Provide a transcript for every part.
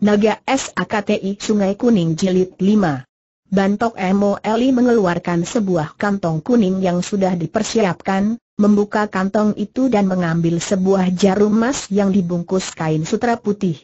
Naga SAKTI Sungai Kuning Jilid 5 Bantok Emo Eli mengeluarkan sebuah kantong kuning yang sudah dipersiapkan, membuka kantong itu dan mengambil sebuah jarum emas yang dibungkus kain sutra putih.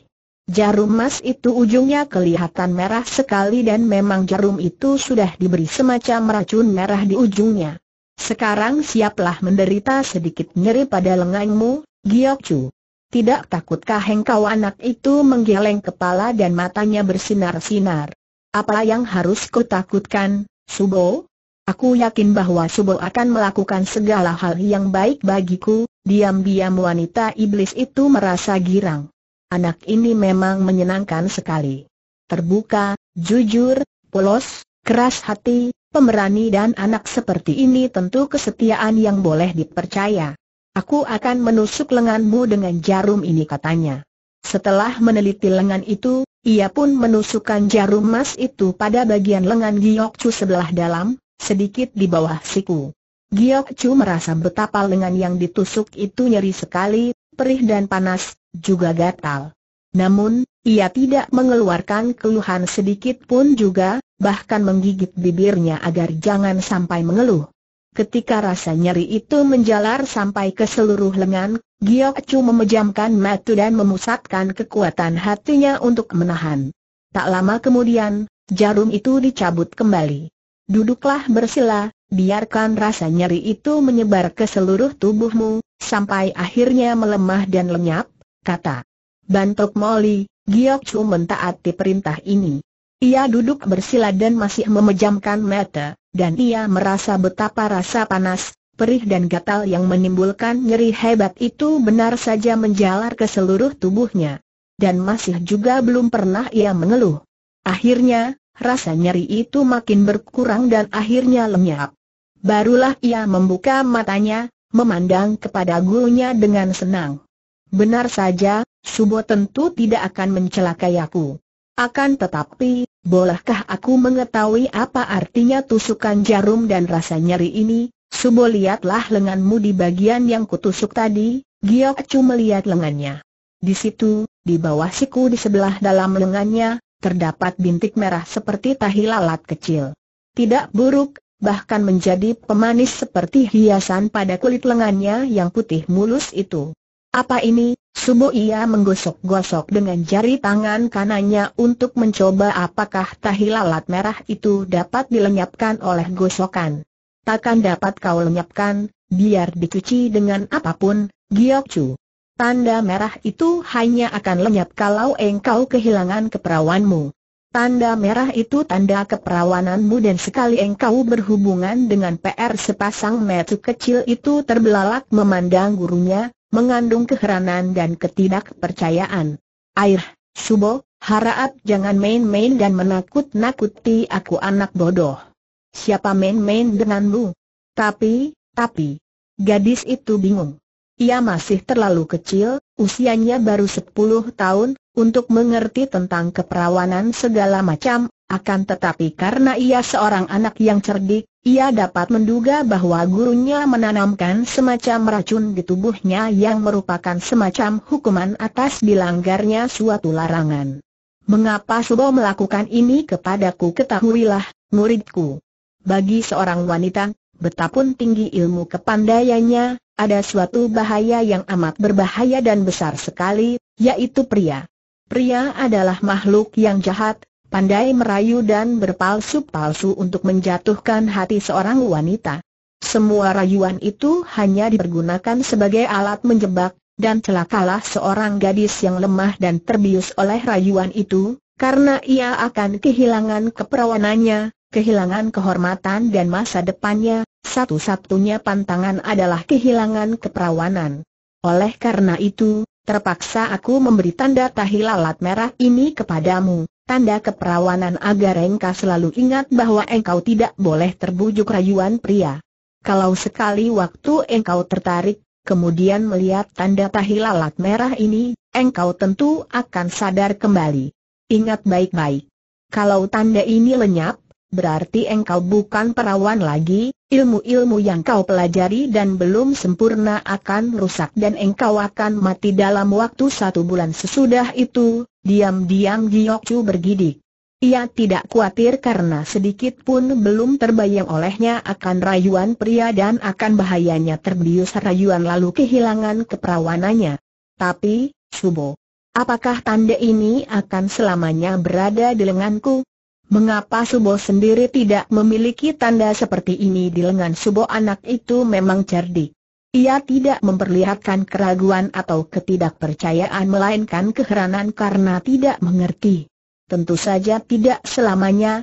Jarum emas itu ujungnya kelihatan merah sekali dan memang jarum itu sudah diberi semacam racun merah di ujungnya. Sekarang siaplah menderita sedikit nyeri pada lenganmu, Giok tidak takutkah engkau anak itu menggeleng kepala dan matanya bersinar-sinar? Apa yang harus kutakutkan, Subo? Aku yakin bahwa Subo akan melakukan segala hal yang baik bagiku, diam-diam wanita iblis itu merasa girang. Anak ini memang menyenangkan sekali. Terbuka, jujur, polos, keras hati, pemberani dan anak seperti ini tentu kesetiaan yang boleh dipercaya. Aku akan menusuk lenganmu dengan jarum ini katanya. Setelah meneliti lengan itu, ia pun menusukkan jarum emas itu pada bagian lengan Giok Chu sebelah dalam, sedikit di bawah siku. Giok Chu merasa betapa lengan yang ditusuk itu nyeri sekali, perih dan panas, juga gatal. Namun, ia tidak mengeluarkan keluhan sedikit pun juga, bahkan menggigit bibirnya agar jangan sampai mengeluh. Ketika rasa nyeri itu menjalar sampai ke seluruh lengan, Giok Chu memejamkan mata dan memusatkan kekuatan hatinya untuk menahan. Tak lama kemudian, jarum itu dicabut kembali. Duduklah bersila, biarkan rasa nyeri itu menyebar ke seluruh tubuhmu, sampai akhirnya melemah dan lenyap, kata. Bantuk Molly, Giok Chu mentaati perintah ini. Ia duduk bersila dan masih memejamkan mata, dan ia merasa betapa rasa panas, perih dan gatal yang menimbulkan nyeri hebat itu benar saja menjalar ke seluruh tubuhnya. Dan masih juga belum pernah ia mengeluh. Akhirnya, rasa nyeri itu makin berkurang dan akhirnya lenyap. Barulah ia membuka matanya, memandang kepada gurunya dengan senang. Benar saja, Subo tentu tidak akan mencelakai aku. Akan tetapi, bolehkah aku mengetahui apa artinya tusukan jarum dan rasa nyeri ini? Subo lihatlah lenganmu di bagian yang kutusuk tadi, Giok Chu melihat lengannya. Di situ, di bawah siku di sebelah dalam lengannya, terdapat bintik merah seperti tahi lalat kecil. Tidak buruk, bahkan menjadi pemanis seperti hiasan pada kulit lengannya yang putih mulus itu. Apa ini, Subuh ia menggosok-gosok dengan jari tangan kanannya untuk mencoba apakah tahi lalat merah itu dapat dilenyapkan oleh gosokan. Takkan dapat kau lenyapkan, biar dicuci dengan apapun, Chu. Tanda merah itu hanya akan lenyap kalau engkau kehilangan keperawanmu. Tanda merah itu tanda keperawananmu dan sekali engkau berhubungan dengan PR sepasang metu kecil itu terbelalak memandang gurunya, mengandung keheranan dan ketidakpercayaan. Air, Subo, harap jangan main-main dan menakut-nakuti aku anak bodoh. Siapa main-main denganmu? Tapi, tapi, gadis itu bingung. Ia masih terlalu kecil, usianya baru 10 tahun, untuk mengerti tentang keperawanan segala macam, akan tetapi karena ia seorang anak yang cerdik, ia dapat menduga bahwa gurunya menanamkan semacam racun di tubuhnya yang merupakan semacam hukuman atas dilanggarnya suatu larangan. Mengapa Subo melakukan ini kepadaku ketahuilah, muridku. Bagi seorang wanita, betapun tinggi ilmu kepandaiannya, ada suatu bahaya yang amat berbahaya dan besar sekali, yaitu pria. Pria adalah makhluk yang jahat, pandai merayu dan berpalsu-palsu untuk menjatuhkan hati seorang wanita. Semua rayuan itu hanya dipergunakan sebagai alat menjebak, dan celakalah seorang gadis yang lemah dan terbius oleh rayuan itu, karena ia akan kehilangan keperawanannya, kehilangan kehormatan dan masa depannya, satu-satunya pantangan adalah kehilangan keperawanan. Oleh karena itu, Terpaksa aku memberi tanda lalat merah ini kepadamu, tanda keperawanan agar engkau selalu ingat bahwa engkau tidak boleh terbujuk rayuan pria. Kalau sekali waktu engkau tertarik, kemudian melihat tanda lalat merah ini, engkau tentu akan sadar kembali. Ingat baik-baik. Kalau tanda ini lenyap, berarti engkau bukan perawan lagi, Ilmu-ilmu yang kau pelajari dan belum sempurna akan rusak dan engkau akan mati dalam waktu satu bulan sesudah itu, diam-diam Chu bergidik. Ia tidak khawatir karena sedikit pun belum terbayang olehnya akan rayuan pria dan akan bahayanya terbius rayuan lalu kehilangan keperawanannya. Tapi, Subo, apakah tanda ini akan selamanya berada di lenganku? Mengapa Subo sendiri tidak memiliki tanda seperti ini di lengan Subo anak itu memang cerdik. Ia tidak memperlihatkan keraguan atau ketidakpercayaan melainkan keheranan karena tidak mengerti. Tentu saja tidak selamanya,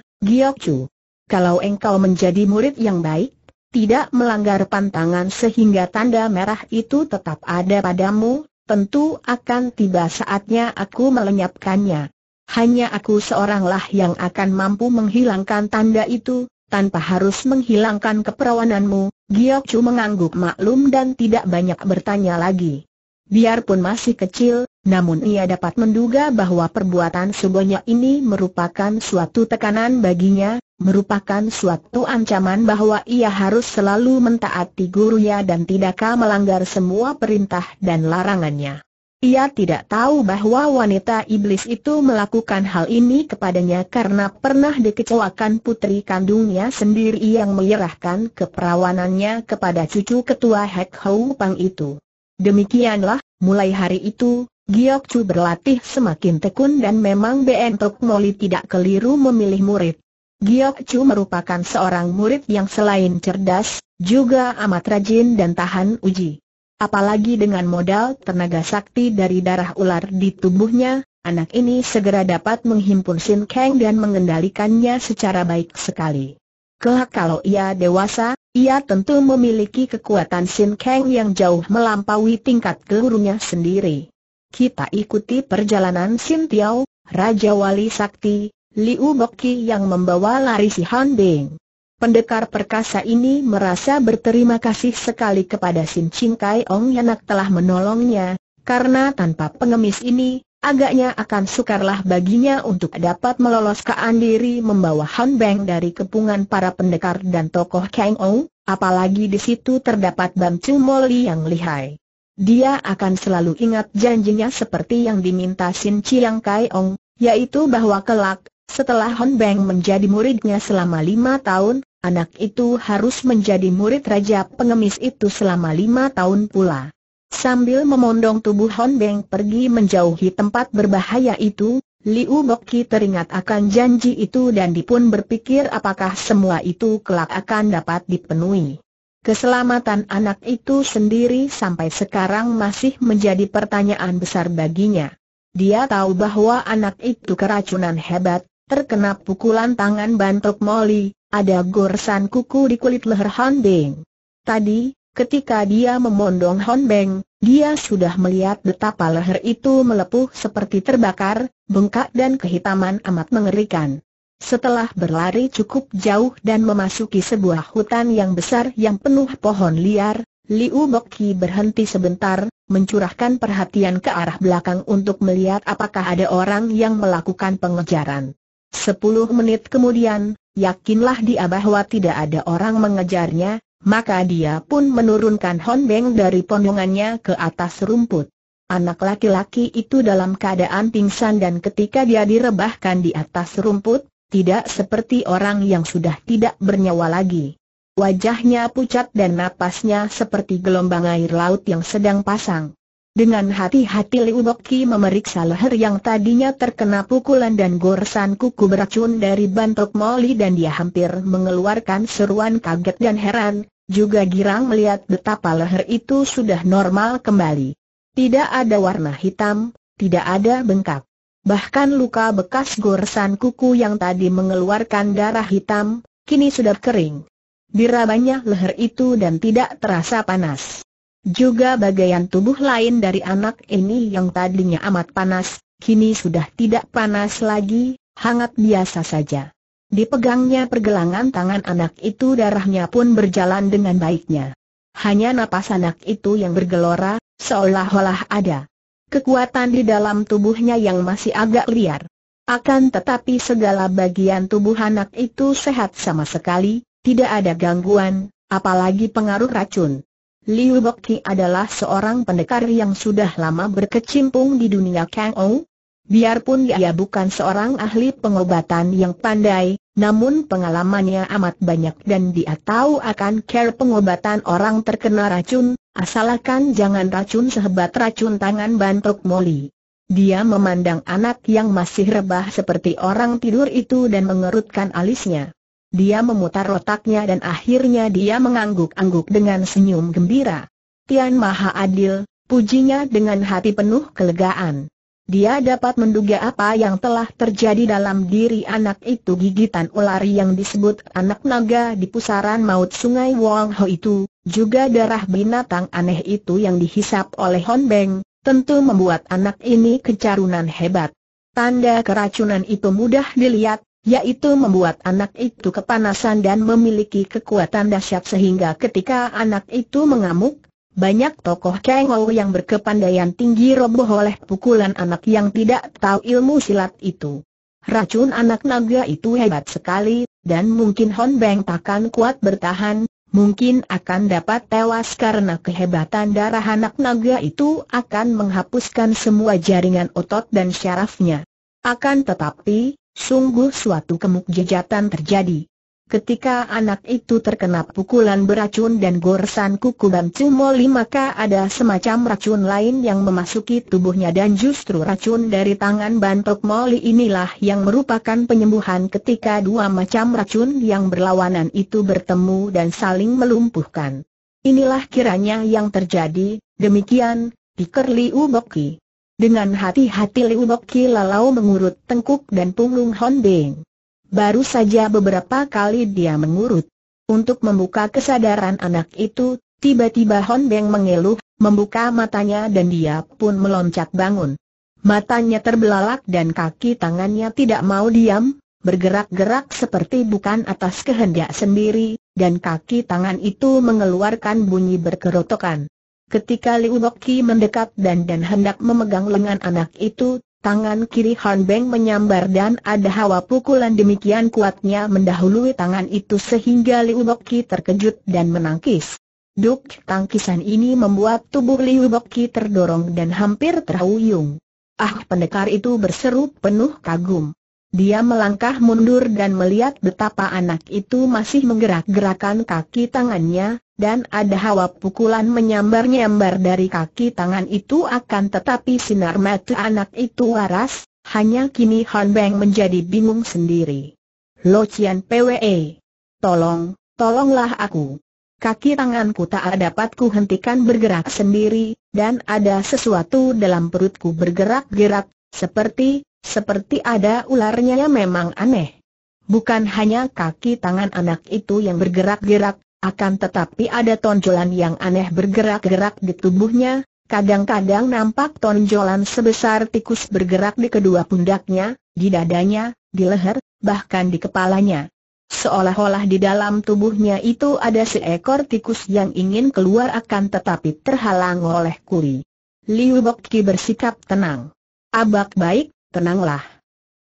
Chu. Kalau engkau menjadi murid yang baik, tidak melanggar pantangan sehingga tanda merah itu tetap ada padamu, tentu akan tiba saatnya aku melenyapkannya hanya aku seoranglah yang akan mampu menghilangkan tanda itu, tanpa harus menghilangkan keperawananmu, Giok Chu mengangguk maklum dan tidak banyak bertanya lagi. Biarpun masih kecil, namun ia dapat menduga bahwa perbuatan subonya ini merupakan suatu tekanan baginya, merupakan suatu ancaman bahwa ia harus selalu mentaati gurunya dan tidakkah melanggar semua perintah dan larangannya. Ia tidak tahu bahwa wanita iblis itu melakukan hal ini kepadanya karena pernah dikecewakan putri kandungnya sendiri yang menyerahkan keperawanannya kepada cucu ketua Hek Hou Pang itu. Demikianlah, mulai hari itu, Giok Chu berlatih semakin tekun dan memang BN Tok Moli tidak keliru memilih murid. Giok Chu merupakan seorang murid yang selain cerdas, juga amat rajin dan tahan uji apalagi dengan modal tenaga sakti dari darah ular di tubuhnya, anak ini segera dapat menghimpun Sin Kang dan mengendalikannya secara baik sekali. Kelak kalau ia dewasa, ia tentu memiliki kekuatan Sin Kang yang jauh melampaui tingkat kelurunya sendiri. Kita ikuti perjalanan Sin Tiao, Raja Wali Sakti, Liu Boki yang membawa lari si Han Bing. Pendekar perkasa ini merasa berterima kasih sekali kepada Sin Ching Kai Ong yang telah menolongnya, karena tanpa pengemis ini, agaknya akan sukarlah baginya untuk dapat meloloskan diri membawa Han Beng dari kepungan para pendekar dan tokoh Kang Ong, apalagi di situ terdapat Bam Chu Moli yang lihai. Dia akan selalu ingat janjinya seperti yang diminta Sin Chiang Kai Ong, yaitu bahwa kelak, setelah Hon Beng menjadi muridnya selama lima tahun, anak itu harus menjadi murid Raja Pengemis itu selama lima tahun pula. Sambil memondong tubuh Hon Beng pergi menjauhi tempat berbahaya itu, Liu Boki teringat akan janji itu dan dipun berpikir apakah semua itu kelak akan dapat dipenuhi. Keselamatan anak itu sendiri sampai sekarang masih menjadi pertanyaan besar baginya. Dia tahu bahwa anak itu keracunan hebat, terkena pukulan tangan bantok Molly, ada goresan kuku di kulit leher Han Beng. Tadi, ketika dia memondong Han Beng, dia sudah melihat betapa leher itu melepuh seperti terbakar, bengkak dan kehitaman amat mengerikan. Setelah berlari cukup jauh dan memasuki sebuah hutan yang besar yang penuh pohon liar, Liu Boki berhenti sebentar, mencurahkan perhatian ke arah belakang untuk melihat apakah ada orang yang melakukan pengejaran. Sepuluh menit kemudian, yakinlah dia bahwa tidak ada orang mengejarnya, maka dia pun menurunkan Hon Honbeng dari pondongannya ke atas rumput. Anak laki-laki itu dalam keadaan pingsan dan ketika dia direbahkan di atas rumput, tidak seperti orang yang sudah tidak bernyawa lagi. Wajahnya pucat dan napasnya seperti gelombang air laut yang sedang pasang. Dengan hati-hati Liu Boki memeriksa leher yang tadinya terkena pukulan dan goresan kuku beracun dari bantok molly dan dia hampir mengeluarkan seruan kaget dan heran, juga girang melihat betapa leher itu sudah normal kembali. Tidak ada warna hitam, tidak ada bengkak. Bahkan luka bekas goresan kuku yang tadi mengeluarkan darah hitam, kini sudah kering. Dirabanya leher itu dan tidak terasa panas. Juga bagian tubuh lain dari anak ini yang tadinya amat panas, kini sudah tidak panas lagi, hangat biasa saja. Dipegangnya pergelangan tangan anak itu darahnya pun berjalan dengan baiknya. Hanya napas anak itu yang bergelora, seolah-olah ada kekuatan di dalam tubuhnya yang masih agak liar. Akan tetapi segala bagian tubuh anak itu sehat sama sekali, tidak ada gangguan, apalagi pengaruh racun. Liu Boki adalah seorang pendekar yang sudah lama berkecimpung di dunia Kang Ou. Biarpun dia bukan seorang ahli pengobatan yang pandai, namun pengalamannya amat banyak dan dia tahu akan care pengobatan orang terkena racun, asalkan jangan racun sehebat racun tangan bantuk Molly. Dia memandang anak yang masih rebah seperti orang tidur itu dan mengerutkan alisnya. Dia memutar otaknya dan akhirnya dia mengangguk-angguk dengan senyum gembira. Tian Maha Adil, pujinya dengan hati penuh kelegaan. Dia dapat menduga apa yang telah terjadi dalam diri anak itu gigitan ular yang disebut anak naga di pusaran maut sungai Wong Ho itu, juga darah binatang aneh itu yang dihisap oleh Hon Beng, tentu membuat anak ini kecarunan hebat. Tanda keracunan itu mudah dilihat, yaitu membuat anak itu kepanasan dan memiliki kekuatan dahsyat sehingga ketika anak itu mengamuk, banyak tokoh Kengou yang berkepandaian tinggi roboh oleh pukulan anak yang tidak tahu ilmu silat itu. Racun anak naga itu hebat sekali, dan mungkin Hon Beng takkan kuat bertahan, mungkin akan dapat tewas karena kehebatan darah anak naga itu akan menghapuskan semua jaringan otot dan syarafnya. Akan tetapi, Sungguh suatu kemukjizatan terjadi. Ketika anak itu terkena pukulan beracun dan goresan kuku Bamcu Moli maka ada semacam racun lain yang memasuki tubuhnya dan justru racun dari tangan Bantok Moli inilah yang merupakan penyembuhan ketika dua macam racun yang berlawanan itu bertemu dan saling melumpuhkan. Inilah kiranya yang terjadi, demikian, pikir Liu Boki. Dengan hati-hati Liu Bok lalau mengurut tengkuk dan punggung Hon Beng. Baru saja beberapa kali dia mengurut. Untuk membuka kesadaran anak itu, tiba-tiba Hon Beng mengeluh, membuka matanya dan dia pun meloncat bangun. Matanya terbelalak dan kaki tangannya tidak mau diam, bergerak-gerak seperti bukan atas kehendak sendiri, dan kaki tangan itu mengeluarkan bunyi berkerotokan. Ketika Liu Boki mendekat dan dan hendak memegang lengan anak itu, tangan kiri Han Beng menyambar dan ada hawa pukulan demikian kuatnya mendahului tangan itu sehingga Liu Boki terkejut dan menangkis. Duk tangkisan ini membuat tubuh Liu Boki terdorong dan hampir terhuyung. Ah pendekar itu berseru penuh kagum. Dia melangkah mundur dan melihat betapa anak itu masih menggerak-gerakan kaki tangannya, dan ada hawa pukulan menyambar-nyambar dari kaki tangan itu akan tetapi sinar mata anak itu waras, hanya kini Han Beng menjadi bingung sendiri. Lo Cian PWE. Tolong, tolonglah aku. Kaki tanganku tak dapat ku hentikan bergerak sendiri, dan ada sesuatu dalam perutku bergerak-gerak, seperti, seperti ada ularnya yang memang aneh. Bukan hanya kaki tangan anak itu yang bergerak-gerak, akan tetapi ada tonjolan yang aneh bergerak-gerak di tubuhnya, kadang-kadang nampak tonjolan sebesar tikus bergerak di kedua pundaknya, di dadanya, di leher, bahkan di kepalanya. Seolah-olah di dalam tubuhnya itu ada seekor tikus yang ingin keluar akan tetapi terhalang oleh kuli. Liu Bokki bersikap tenang. Abak baik, tenanglah.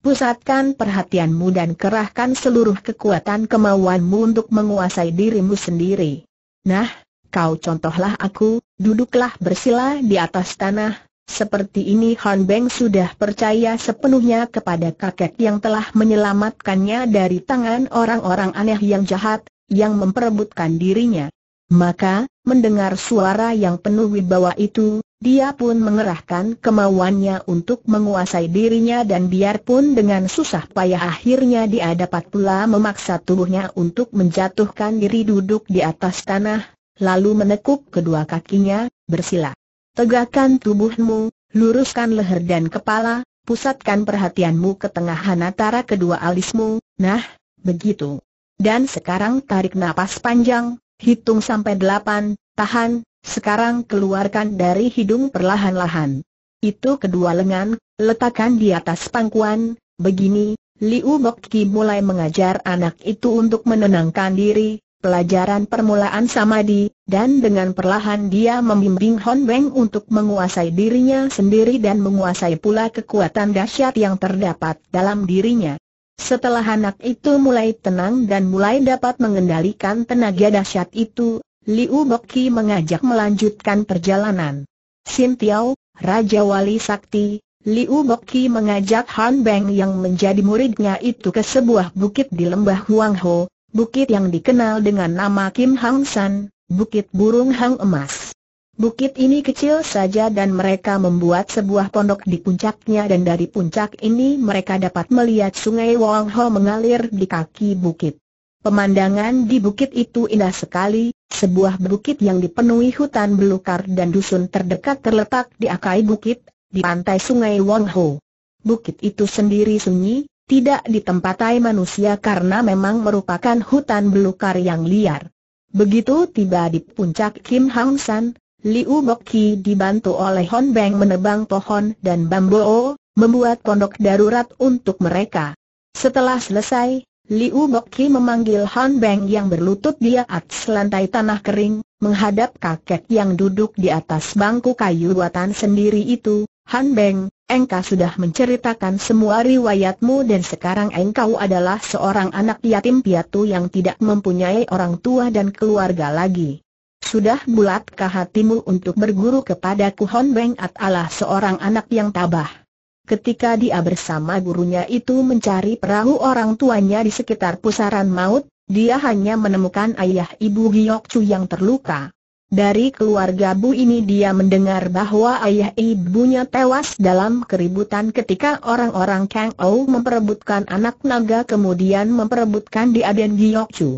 Pusatkan perhatianmu dan kerahkan seluruh kekuatan kemauanmu untuk menguasai dirimu sendiri. Nah, kau contohlah aku, duduklah bersila di atas tanah. Seperti ini Han Beng sudah percaya sepenuhnya kepada kakek yang telah menyelamatkannya dari tangan orang-orang aneh yang jahat, yang memperebutkan dirinya. Maka, mendengar suara yang penuh wibawa itu, dia pun mengerahkan kemauannya untuk menguasai dirinya dan biarpun dengan susah payah akhirnya dia dapat pula memaksa tubuhnya untuk menjatuhkan diri duduk di atas tanah, lalu menekuk kedua kakinya, bersila. Tegakkan tubuhmu, luruskan leher dan kepala, pusatkan perhatianmu ke tengah hanatara kedua alismu, nah, begitu. Dan sekarang tarik napas panjang, hitung sampai delapan, tahan, sekarang keluarkan dari hidung perlahan-lahan. Itu kedua lengan, letakkan di atas pangkuan, begini, Liu Bokki mulai mengajar anak itu untuk menenangkan diri, pelajaran permulaan samadhi, dan dengan perlahan dia membimbing Hon Beng untuk menguasai dirinya sendiri dan menguasai pula kekuatan dahsyat yang terdapat dalam dirinya. Setelah anak itu mulai tenang dan mulai dapat mengendalikan tenaga dahsyat itu, Liu Boki mengajak melanjutkan perjalanan. Sin Tiao, Raja Wali Sakti, Liu Boki mengajak Han Beng yang menjadi muridnya itu ke sebuah bukit di lembah Huang Ho, bukit yang dikenal dengan nama Kim Hang San, Bukit Burung Hang Emas. Bukit ini kecil saja dan mereka membuat sebuah pondok di puncaknya dan dari puncak ini mereka dapat melihat sungai Wangho Ho mengalir di kaki bukit. Pemandangan di bukit itu indah sekali, sebuah bukit yang dipenuhi hutan belukar dan dusun terdekat terletak di akai bukit, di pantai sungai Wong Ho. Bukit itu sendiri sunyi, tidak ditempatai manusia karena memang merupakan hutan belukar yang liar. Begitu tiba di puncak Kim Hang San, Liu Boki dibantu oleh Hon Beng menebang pohon dan bambu, membuat pondok darurat untuk mereka. Setelah selesai, Liu Boki memanggil Han Beng yang berlutut di atas lantai tanah kering, menghadap kakek yang duduk di atas bangku kayu buatan sendiri itu. Han Beng, engkau sudah menceritakan semua riwayatmu dan sekarang engkau adalah seorang anak yatim piatu yang tidak mempunyai orang tua dan keluarga lagi. Sudah bulatkah hatimu untuk berguru kepadaku Han Beng atalah seorang anak yang tabah? Ketika dia bersama gurunya itu mencari perahu orang tuanya di sekitar pusaran maut, dia hanya menemukan ayah ibu Giok Chu yang terluka. Dari keluarga Bu ini dia mendengar bahwa ayah ibunya tewas dalam keributan ketika orang-orang Kang Ou memperebutkan anak naga kemudian memperebutkan dia dan Giok Chu.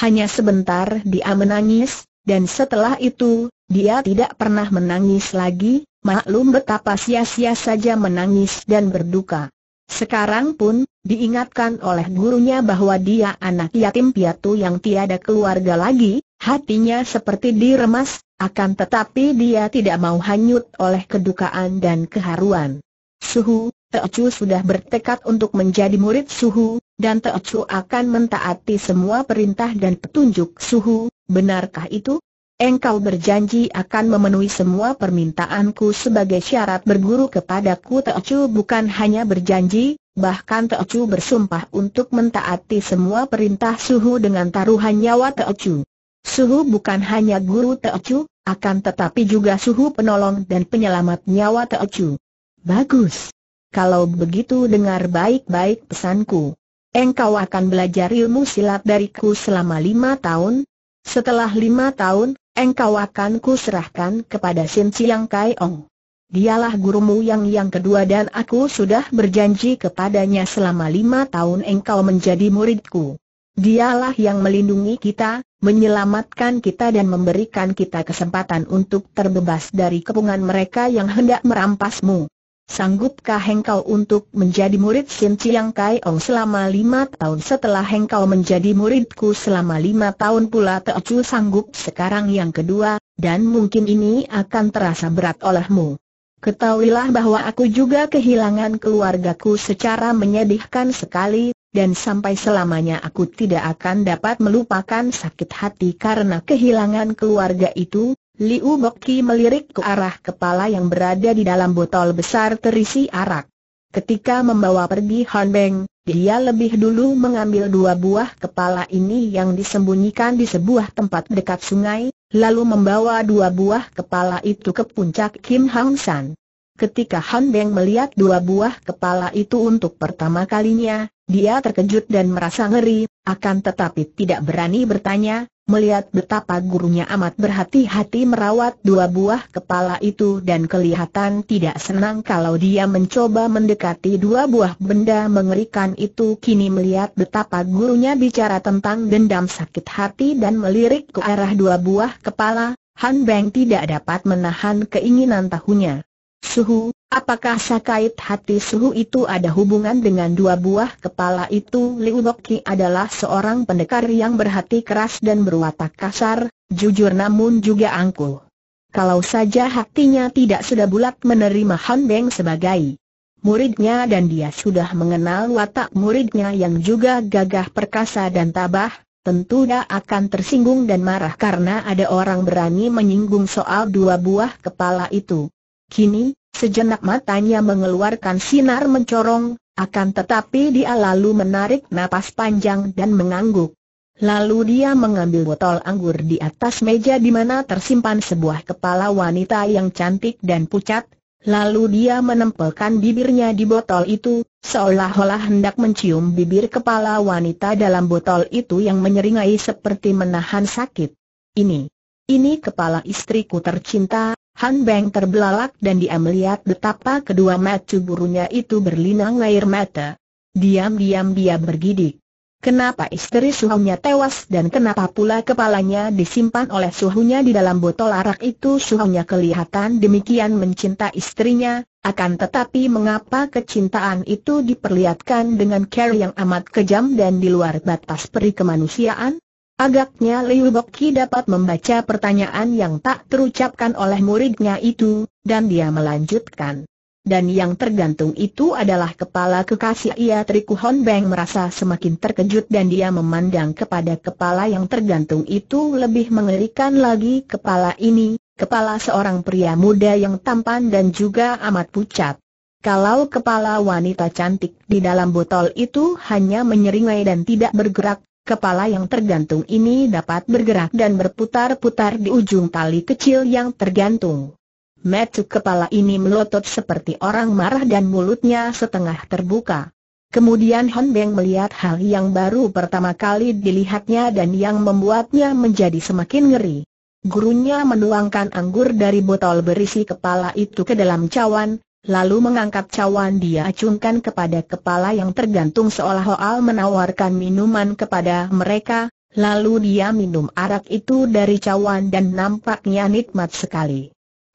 Hanya sebentar dia menangis, dan setelah itu, dia tidak pernah menangis lagi, maklum betapa sia-sia saja menangis dan berduka. Sekarang pun, diingatkan oleh gurunya bahwa dia anak yatim piatu yang tiada keluarga lagi, hatinya seperti diremas, akan tetapi dia tidak mau hanyut oleh kedukaan dan keharuan. Suhu, Teocu sudah bertekad untuk menjadi murid Suhu, dan Teocu akan mentaati semua perintah dan petunjuk Suhu, benarkah itu? Engkau berjanji akan memenuhi semua permintaanku sebagai syarat berguru kepadaku Teocu bukan hanya berjanji, bahkan Teocu bersumpah untuk mentaati semua perintah Suhu dengan taruhan nyawa Teocu. Suhu bukan hanya guru Teocu, akan tetapi juga Suhu penolong dan penyelamat nyawa Teocu. Bagus. Kalau begitu dengar baik-baik pesanku. Engkau akan belajar ilmu silat dariku selama lima tahun. Setelah lima tahun, engkau akan kuserahkan kepada Sin Siang Kai Ong. Dialah gurumu yang yang kedua dan aku sudah berjanji kepadanya selama lima tahun engkau menjadi muridku. Dialah yang melindungi kita, menyelamatkan kita dan memberikan kita kesempatan untuk terbebas dari kepungan mereka yang hendak merampasmu. Sanggupkah engkau untuk menjadi murid Sin Chiang Kai Ong selama lima tahun setelah engkau menjadi muridku selama lima tahun pula Teocu sanggup sekarang yang kedua, dan mungkin ini akan terasa berat olehmu. Ketahuilah bahwa aku juga kehilangan keluargaku secara menyedihkan sekali, dan sampai selamanya aku tidak akan dapat melupakan sakit hati karena kehilangan keluarga itu, Liu Boki melirik ke arah kepala yang berada di dalam botol besar terisi arak. Ketika membawa pergi Han Beng, dia lebih dulu mengambil dua buah kepala ini yang disembunyikan di sebuah tempat dekat sungai, lalu membawa dua buah kepala itu ke puncak Kim Hang San. Ketika Han Beng melihat dua buah kepala itu untuk pertama kalinya, dia terkejut dan merasa ngeri, akan tetapi tidak berani bertanya, melihat betapa gurunya amat berhati-hati merawat dua buah kepala itu dan kelihatan tidak senang kalau dia mencoba mendekati dua buah benda mengerikan itu kini melihat betapa gurunya bicara tentang dendam sakit hati dan melirik ke arah dua buah kepala, Han Beng tidak dapat menahan keinginan tahunya. Suhu, apakah sakait hati Suhu itu ada hubungan dengan dua buah kepala itu? Liu Boki adalah seorang pendekar yang berhati keras dan berwatak kasar, jujur namun juga angkuh. Kalau saja hatinya tidak sudah bulat menerima Han Beng sebagai muridnya dan dia sudah mengenal watak muridnya yang juga gagah perkasa dan tabah, tentu dia akan tersinggung dan marah karena ada orang berani menyinggung soal dua buah kepala itu. Kini, sejenak matanya mengeluarkan sinar mencorong, akan tetapi dia lalu menarik napas panjang dan mengangguk. Lalu dia mengambil botol anggur di atas meja di mana tersimpan sebuah kepala wanita yang cantik dan pucat, lalu dia menempelkan bibirnya di botol itu, seolah-olah hendak mencium bibir kepala wanita dalam botol itu yang menyeringai seperti menahan sakit. Ini, ini kepala istriku tercinta, Han Beng terbelalak dan dia melihat betapa kedua mata burunya itu berlinang air mata. Diam-diam dia bergidik. Kenapa istri suhunya tewas dan kenapa pula kepalanya disimpan oleh suhunya di dalam botol arak itu suhunya kelihatan demikian mencinta istrinya, akan tetapi mengapa kecintaan itu diperlihatkan dengan care yang amat kejam dan di luar batas peri kemanusiaan? Agaknya Liu Boki dapat membaca pertanyaan yang tak terucapkan oleh muridnya itu, dan dia melanjutkan. Dan yang tergantung itu adalah kepala kekasih ia Triku Hon Beng merasa semakin terkejut dan dia memandang kepada kepala yang tergantung itu lebih mengerikan lagi kepala ini, kepala seorang pria muda yang tampan dan juga amat pucat. Kalau kepala wanita cantik di dalam botol itu hanya menyeringai dan tidak bergerak, Kepala yang tergantung ini dapat bergerak dan berputar-putar di ujung tali kecil yang tergantung. Metu kepala ini melotot seperti orang marah dan mulutnya setengah terbuka. Kemudian Hon Beng melihat hal yang baru pertama kali dilihatnya dan yang membuatnya menjadi semakin ngeri. Gurunya menuangkan anggur dari botol berisi kepala itu ke dalam cawan, lalu mengangkat cawan dia acungkan kepada kepala yang tergantung seolah-olah menawarkan minuman kepada mereka, lalu dia minum arak itu dari cawan dan nampaknya nikmat sekali.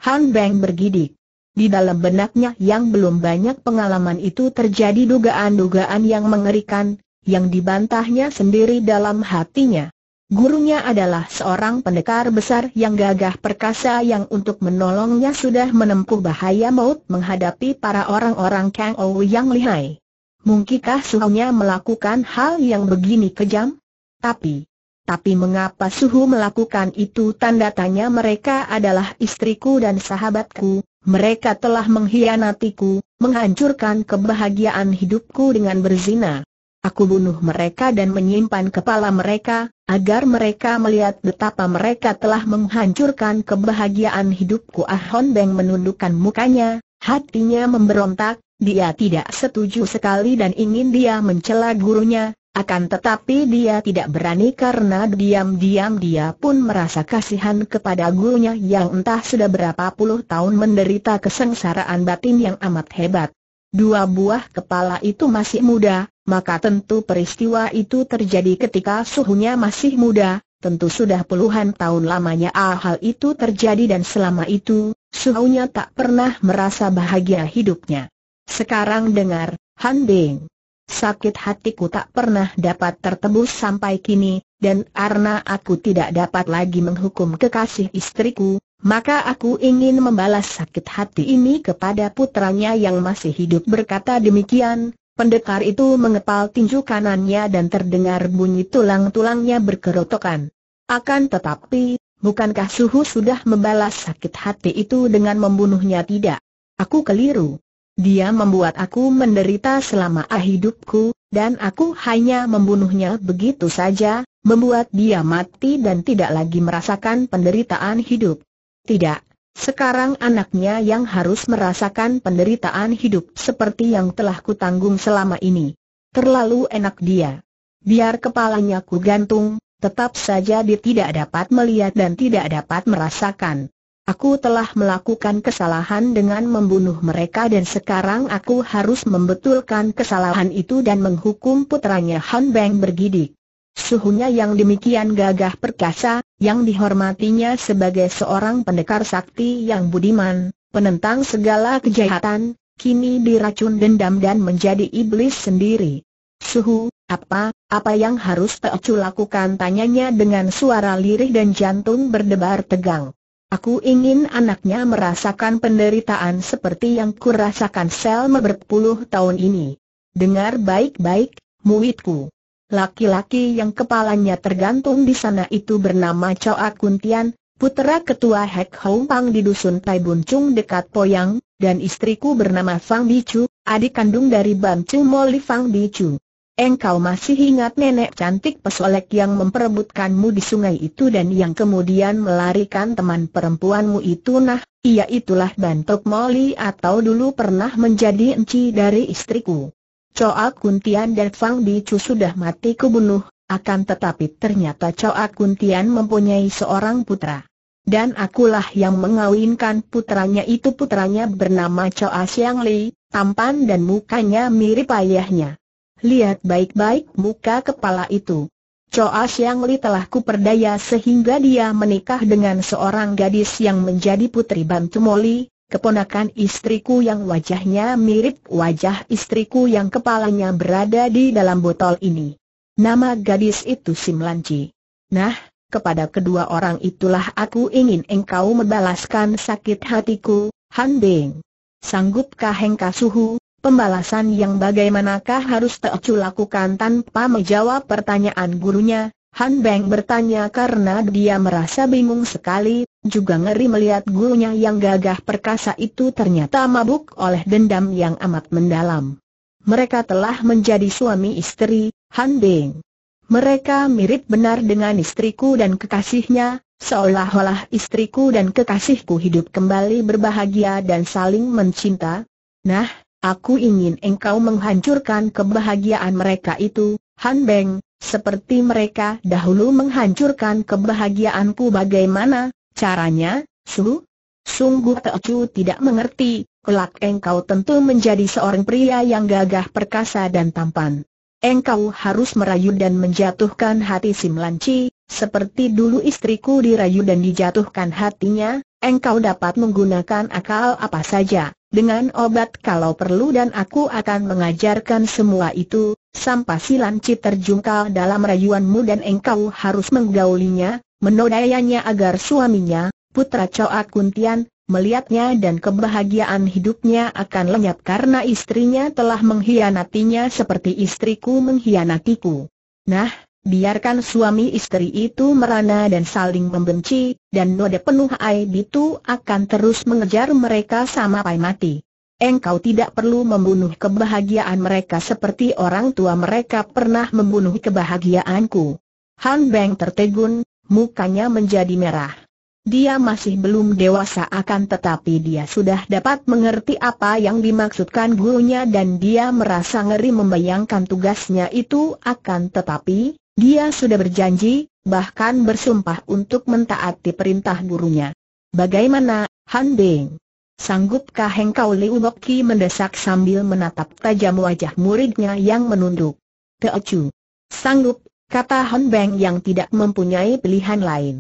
Han Beng bergidik. Di dalam benaknya yang belum banyak pengalaman itu terjadi dugaan-dugaan yang mengerikan, yang dibantahnya sendiri dalam hatinya. Gurunya adalah seorang pendekar besar yang gagah perkasa yang untuk menolongnya sudah menempuh bahaya maut menghadapi para orang-orang Kang Ou yang lihai. Mungkinkah suhunya melakukan hal yang begini kejam? Tapi, tapi mengapa suhu melakukan itu tanda tanya mereka adalah istriku dan sahabatku, mereka telah mengkhianatiku, menghancurkan kebahagiaan hidupku dengan berzina. Aku bunuh mereka dan menyimpan kepala mereka, agar mereka melihat betapa mereka telah menghancurkan kebahagiaan hidupku. Ah Hon Beng menundukkan mukanya, hatinya memberontak, dia tidak setuju sekali dan ingin dia mencela gurunya, akan tetapi dia tidak berani karena diam-diam dia pun merasa kasihan kepada gurunya yang entah sudah berapa puluh tahun menderita kesengsaraan batin yang amat hebat. Dua buah kepala itu masih muda, maka tentu peristiwa itu terjadi ketika suhunya masih muda, tentu sudah puluhan tahun lamanya ah, hal itu terjadi dan selama itu, suhunya tak pernah merasa bahagia hidupnya. Sekarang dengar, Han Bing. Sakit hatiku tak pernah dapat tertebus sampai kini, dan karena aku tidak dapat lagi menghukum kekasih istriku, maka aku ingin membalas sakit hati ini kepada putranya yang masih hidup berkata demikian, Pendekar itu mengepal tinju kanannya dan terdengar bunyi tulang-tulangnya berkerotokan. Akan tetapi, bukankah Suhu sudah membalas sakit hati itu dengan membunuhnya tidak? Aku keliru. Dia membuat aku menderita selama hidupku, dan aku hanya membunuhnya begitu saja, membuat dia mati dan tidak lagi merasakan penderitaan hidup. Tidak, sekarang anaknya yang harus merasakan penderitaan hidup seperti yang telah kutanggung selama ini. Terlalu enak dia. Biar kepalanya ku gantung, tetap saja dia tidak dapat melihat dan tidak dapat merasakan. Aku telah melakukan kesalahan dengan membunuh mereka dan sekarang aku harus membetulkan kesalahan itu dan menghukum putranya Han Beng bergidik. Suhunya yang demikian gagah perkasa, yang dihormatinya sebagai seorang pendekar sakti yang budiman, penentang segala kejahatan, kini diracun dendam dan menjadi iblis sendiri. Suhu, apa, apa yang harus Teocu lakukan tanyanya dengan suara lirih dan jantung berdebar tegang. Aku ingin anaknya merasakan penderitaan seperti yang kurasakan Selma berpuluh tahun ini. Dengar baik-baik, muwitku. Laki-laki yang kepalanya tergantung di sana itu bernama Choa Kuntian, putera ketua Hek Hong Pang di dusun Tai Bun Chung dekat Poyang, dan istriku bernama Fang Chu, adik kandung dari Ban Moli Fang Chu. Engkau masih ingat nenek cantik pesolek yang memperebutkanmu di sungai itu dan yang kemudian melarikan teman perempuanmu itu nah, ia itulah Bantok Moli atau dulu pernah menjadi enci dari istriku. Choa Kuntian dan Fang Bicu sudah mati kubunuh, akan tetapi ternyata Choa Kuntian mempunyai seorang putra. Dan akulah yang mengawinkan putranya itu putranya bernama Choa Siang Li, tampan dan mukanya mirip ayahnya. Lihat baik-baik muka kepala itu. Choa Siang Li telah kuperdaya sehingga dia menikah dengan seorang gadis yang menjadi putri bantu Moli, keponakan istriku yang wajahnya mirip wajah istriku yang kepalanya berada di dalam botol ini. Nama gadis itu Simlanci. Nah, kepada kedua orang itulah aku ingin engkau membalaskan sakit hatiku, Han Beng. Sanggupkah engkau suhu, pembalasan yang bagaimanakah harus Teocu lakukan tanpa menjawab pertanyaan gurunya, Han Beng bertanya karena dia merasa bingung sekali, juga ngeri melihat gurunya yang gagah perkasa itu ternyata mabuk oleh dendam yang amat mendalam. Mereka telah menjadi suami istri, Han Beng. Mereka mirip benar dengan istriku dan kekasihnya, seolah-olah istriku dan kekasihku hidup kembali berbahagia dan saling mencinta. Nah, aku ingin engkau menghancurkan kebahagiaan mereka itu, Han Beng, seperti mereka dahulu menghancurkan kebahagiaanku bagaimana, caranya, Su? Sungguh Teocu tidak mengerti, kelak engkau tentu menjadi seorang pria yang gagah perkasa dan tampan. Engkau harus merayu dan menjatuhkan hati Melanci, seperti dulu istriku dirayu dan dijatuhkan hatinya, engkau dapat menggunakan akal apa saja, dengan obat kalau perlu dan aku akan mengajarkan semua itu, sampai silanci terjungkal dalam rayuanmu dan engkau harus menggaulinya, menodayanya agar suaminya, putra Coak Kuntian, melihatnya dan kebahagiaan hidupnya akan lenyap karena istrinya telah mengkhianatinya seperti istriku mengkhianatiku. Nah, Biarkan suami istri itu merana dan saling membenci, dan noda penuh aib itu akan terus mengejar mereka sampai mati. Engkau tidak perlu membunuh kebahagiaan mereka seperti orang tua mereka pernah membunuh kebahagiaanku. Han Beng tertegun, mukanya menjadi merah. Dia masih belum dewasa akan tetapi dia sudah dapat mengerti apa yang dimaksudkan gurunya dan dia merasa ngeri membayangkan tugasnya itu akan tetapi, dia sudah berjanji, bahkan bersumpah untuk mentaati perintah gurunya. Bagaimana, Han Bing? Sanggupkah engkau Liu Boki mendesak sambil menatap tajam wajah muridnya yang menunduk? Teocu. Sanggup, kata Han Beng yang tidak mempunyai pilihan lain.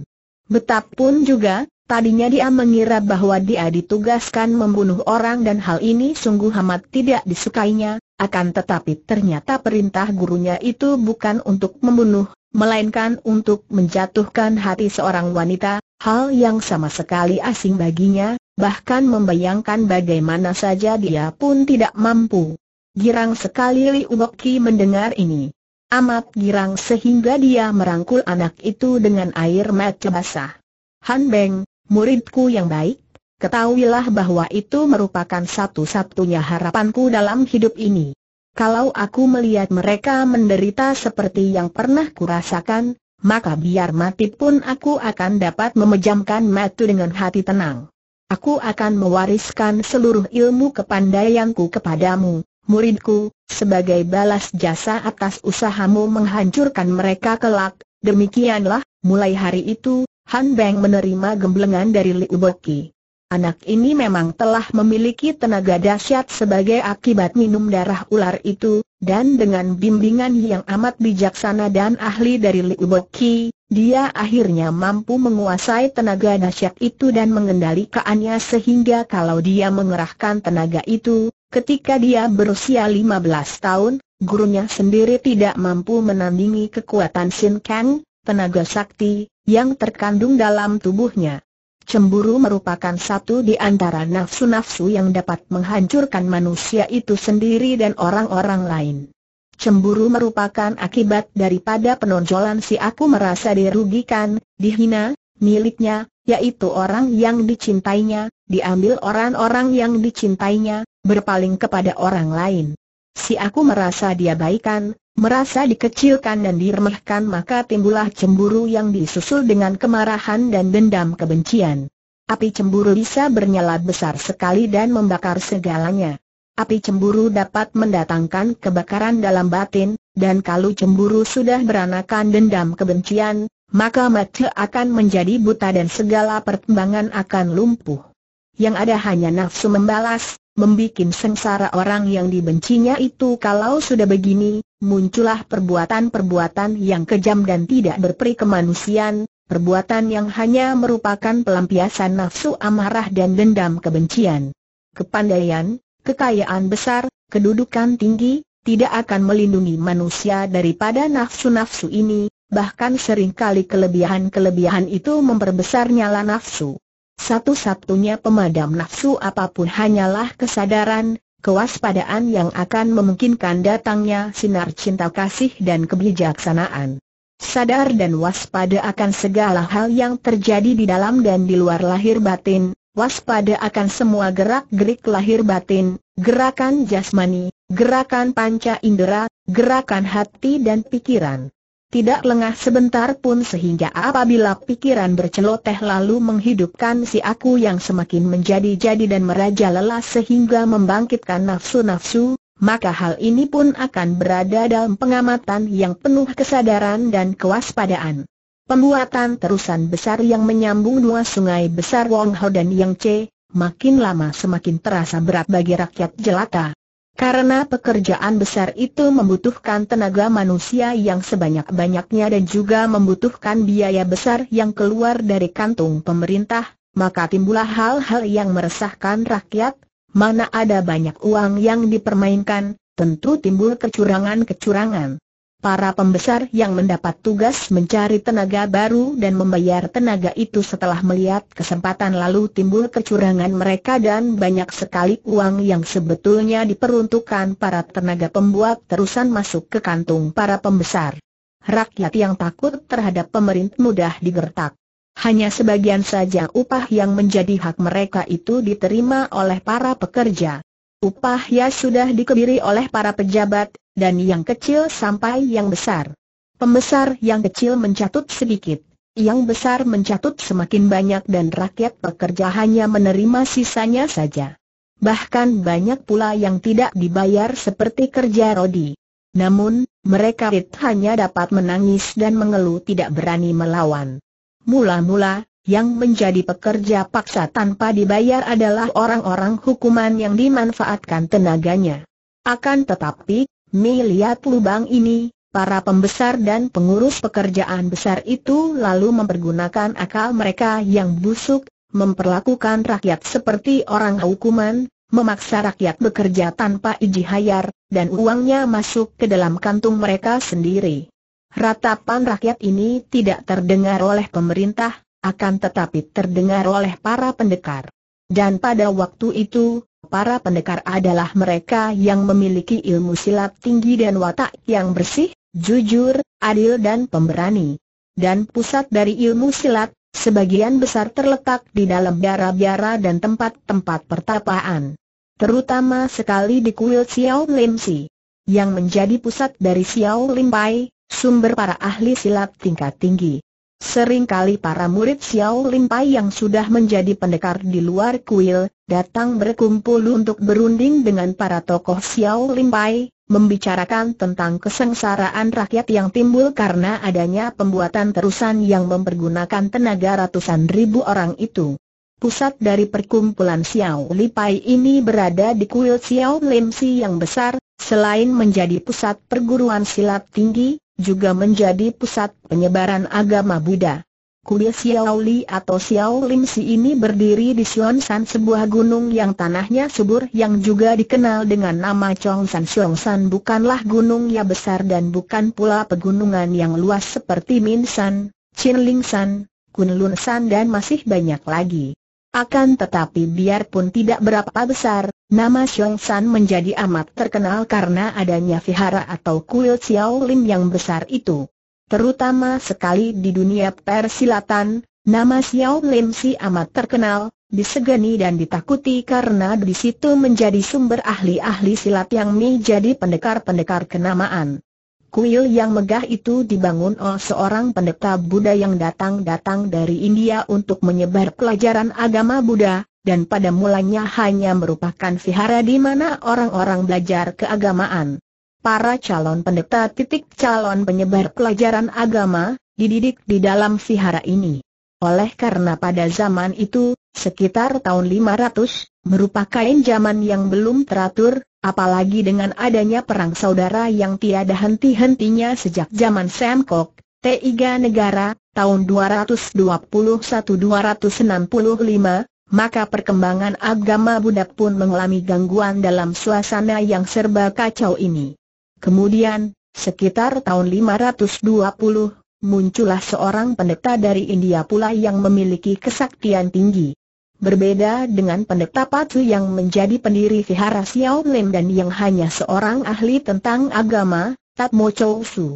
Betapun juga, tadinya dia mengira bahwa dia ditugaskan membunuh orang dan hal ini sungguh amat tidak disukainya, akan tetapi ternyata perintah gurunya itu bukan untuk membunuh, melainkan untuk menjatuhkan hati seorang wanita, hal yang sama sekali asing baginya, bahkan membayangkan bagaimana saja dia pun tidak mampu. Girang sekali Li Uwoki mendengar ini. Amat girang sehingga dia merangkul anak itu dengan air mata basah. Han Beng, muridku yang baik, Ketahuilah bahwa itu merupakan satu-satunya harapanku dalam hidup ini. Kalau aku melihat mereka menderita seperti yang pernah kurasakan, maka biar mati pun aku akan dapat memejamkan mata dengan hati tenang. Aku akan mewariskan seluruh ilmu kepandaianku kepadamu, muridku, sebagai balas jasa atas usahamu menghancurkan mereka kelak. Demikianlah, mulai hari itu, Han Beng menerima gemblengan dari Liu Boki. Anak ini memang telah memiliki tenaga dahsyat sebagai akibat minum darah ular itu, dan dengan bimbingan yang amat bijaksana dan ahli dari Liu Boki, dia akhirnya mampu menguasai tenaga dahsyat itu dan mengendalikannya sehingga kalau dia mengerahkan tenaga itu, ketika dia berusia 15 tahun, gurunya sendiri tidak mampu menandingi kekuatan Sin Kang, tenaga sakti, yang terkandung dalam tubuhnya. Cemburu merupakan satu di antara nafsu-nafsu yang dapat menghancurkan manusia itu sendiri dan orang-orang lain. Cemburu merupakan akibat daripada penonjolan si aku merasa dirugikan, dihina, miliknya, yaitu orang yang dicintainya, diambil orang-orang yang dicintainya, berpaling kepada orang lain. Si aku merasa diabaikan merasa dikecilkan dan diremehkan maka timbullah cemburu yang disusul dengan kemarahan dan dendam kebencian. Api cemburu bisa bernyala besar sekali dan membakar segalanya. Api cemburu dapat mendatangkan kebakaran dalam batin, dan kalau cemburu sudah beranakan dendam kebencian, maka mata akan menjadi buta dan segala pertimbangan akan lumpuh yang ada hanya nafsu membalas, membuat sengsara orang yang dibencinya itu kalau sudah begini, muncullah perbuatan-perbuatan yang kejam dan tidak berperi kemanusiaan, perbuatan yang hanya merupakan pelampiasan nafsu amarah dan dendam kebencian. Kepandaian, kekayaan besar, kedudukan tinggi, tidak akan melindungi manusia daripada nafsu-nafsu ini, bahkan seringkali kelebihan-kelebihan itu memperbesar nyala nafsu. Satu-satunya pemadam nafsu apapun hanyalah kesadaran, kewaspadaan yang akan memungkinkan datangnya sinar cinta kasih dan kebijaksanaan. Sadar dan waspada akan segala hal yang terjadi di dalam dan di luar lahir batin, waspada akan semua gerak-gerik lahir batin, gerakan jasmani, gerakan panca indera, gerakan hati dan pikiran tidak lengah sebentar pun sehingga apabila pikiran berceloteh lalu menghidupkan si aku yang semakin menjadi-jadi dan merajalela sehingga membangkitkan nafsu-nafsu, maka hal ini pun akan berada dalam pengamatan yang penuh kesadaran dan kewaspadaan. Pembuatan terusan besar yang menyambung dua sungai besar Wong Ho dan Yang Che, makin lama semakin terasa berat bagi rakyat jelata. Karena pekerjaan besar itu membutuhkan tenaga manusia yang sebanyak-banyaknya dan juga membutuhkan biaya besar yang keluar dari kantung pemerintah, maka timbullah hal-hal yang meresahkan rakyat, mana ada banyak uang yang dipermainkan, tentu timbul kecurangan-kecurangan para pembesar yang mendapat tugas mencari tenaga baru dan membayar tenaga itu setelah melihat kesempatan lalu timbul kecurangan mereka dan banyak sekali uang yang sebetulnya diperuntukkan para tenaga pembuat terusan masuk ke kantung para pembesar. Rakyat yang takut terhadap pemerintah mudah digertak. Hanya sebagian saja upah yang menjadi hak mereka itu diterima oleh para pekerja. Upah ya sudah dikebiri oleh para pejabat, dan yang kecil sampai yang besar. Pembesar yang kecil mencatut sedikit, yang besar mencatut semakin banyak dan rakyat pekerja hanya menerima sisanya saja. Bahkan banyak pula yang tidak dibayar seperti kerja rodi. Namun, mereka hanya dapat menangis dan mengeluh tidak berani melawan. Mula-mula, yang menjadi pekerja paksa tanpa dibayar adalah orang-orang hukuman yang dimanfaatkan tenaganya. Akan tetapi, melihat lubang ini, para pembesar dan pengurus pekerjaan besar itu lalu mempergunakan akal mereka yang busuk, memperlakukan rakyat seperti orang hukuman, memaksa rakyat bekerja tanpa iji hayar, dan uangnya masuk ke dalam kantung mereka sendiri. Ratapan rakyat ini tidak terdengar oleh pemerintah, akan tetapi terdengar oleh para pendekar. Dan pada waktu itu, para pendekar adalah mereka yang memiliki ilmu silat tinggi dan watak yang bersih, jujur, adil dan pemberani. Dan pusat dari ilmu silat, sebagian besar terletak di dalam biara-biara dan tempat-tempat pertapaan. Terutama sekali di kuil Xiao Lim Si, yang menjadi pusat dari Xiao Lim Pai, sumber para ahli silat tingkat tinggi. Seringkali para murid Xiao Lim Pai yang sudah menjadi pendekar di luar kuil, datang berkumpul untuk berunding dengan para tokoh Xiao Lim Pai, membicarakan tentang kesengsaraan rakyat yang timbul karena adanya pembuatan terusan yang mempergunakan tenaga ratusan ribu orang itu. Pusat dari perkumpulan Xiao Li Pai ini berada di kuil Xiao Lim Si yang besar, selain menjadi pusat perguruan silat tinggi, juga menjadi pusat penyebaran agama Buddha. Kuil Xiaoli atau Xiao Limsi ini berdiri di San, sebuah gunung yang tanahnya subur yang juga dikenal dengan nama Chong San Xiong San. bukanlah gunung yang besar dan bukan pula pegunungan yang luas seperti Min San, San, Ling Kun Lun San, dan masih banyak lagi. Akan tetapi biarpun tidak berapa besar, nama Xiong San menjadi amat terkenal karena adanya vihara atau kuil Lim yang besar itu. Terutama sekali di dunia persilatan, nama Lim si amat terkenal, disegani dan ditakuti karena di situ menjadi sumber ahli-ahli silat yang menjadi pendekar-pendekar kenamaan. Kuil yang megah itu dibangun oleh seorang pendeta Buddha yang datang-datang dari India untuk menyebar pelajaran agama Buddha, dan pada mulanya hanya merupakan vihara di mana orang-orang belajar keagamaan. Para calon pendeta titik calon penyebar pelajaran agama, dididik di dalam vihara ini. Oleh karena pada zaman itu, sekitar tahun 500, merupakan zaman yang belum teratur, Apalagi dengan adanya perang saudara yang tiada henti-hentinya sejak zaman Sam Tiga Negara, tahun 221-265, maka perkembangan agama Buddha pun mengalami gangguan dalam suasana yang serba kacau ini. Kemudian, sekitar tahun 520, muncullah seorang pendeta dari India pula yang memiliki kesaktian tinggi. Berbeda dengan pendeta Patu yang menjadi pendiri vihara Xiao Lim dan yang hanya seorang ahli tentang agama, Tatmo Chou Su.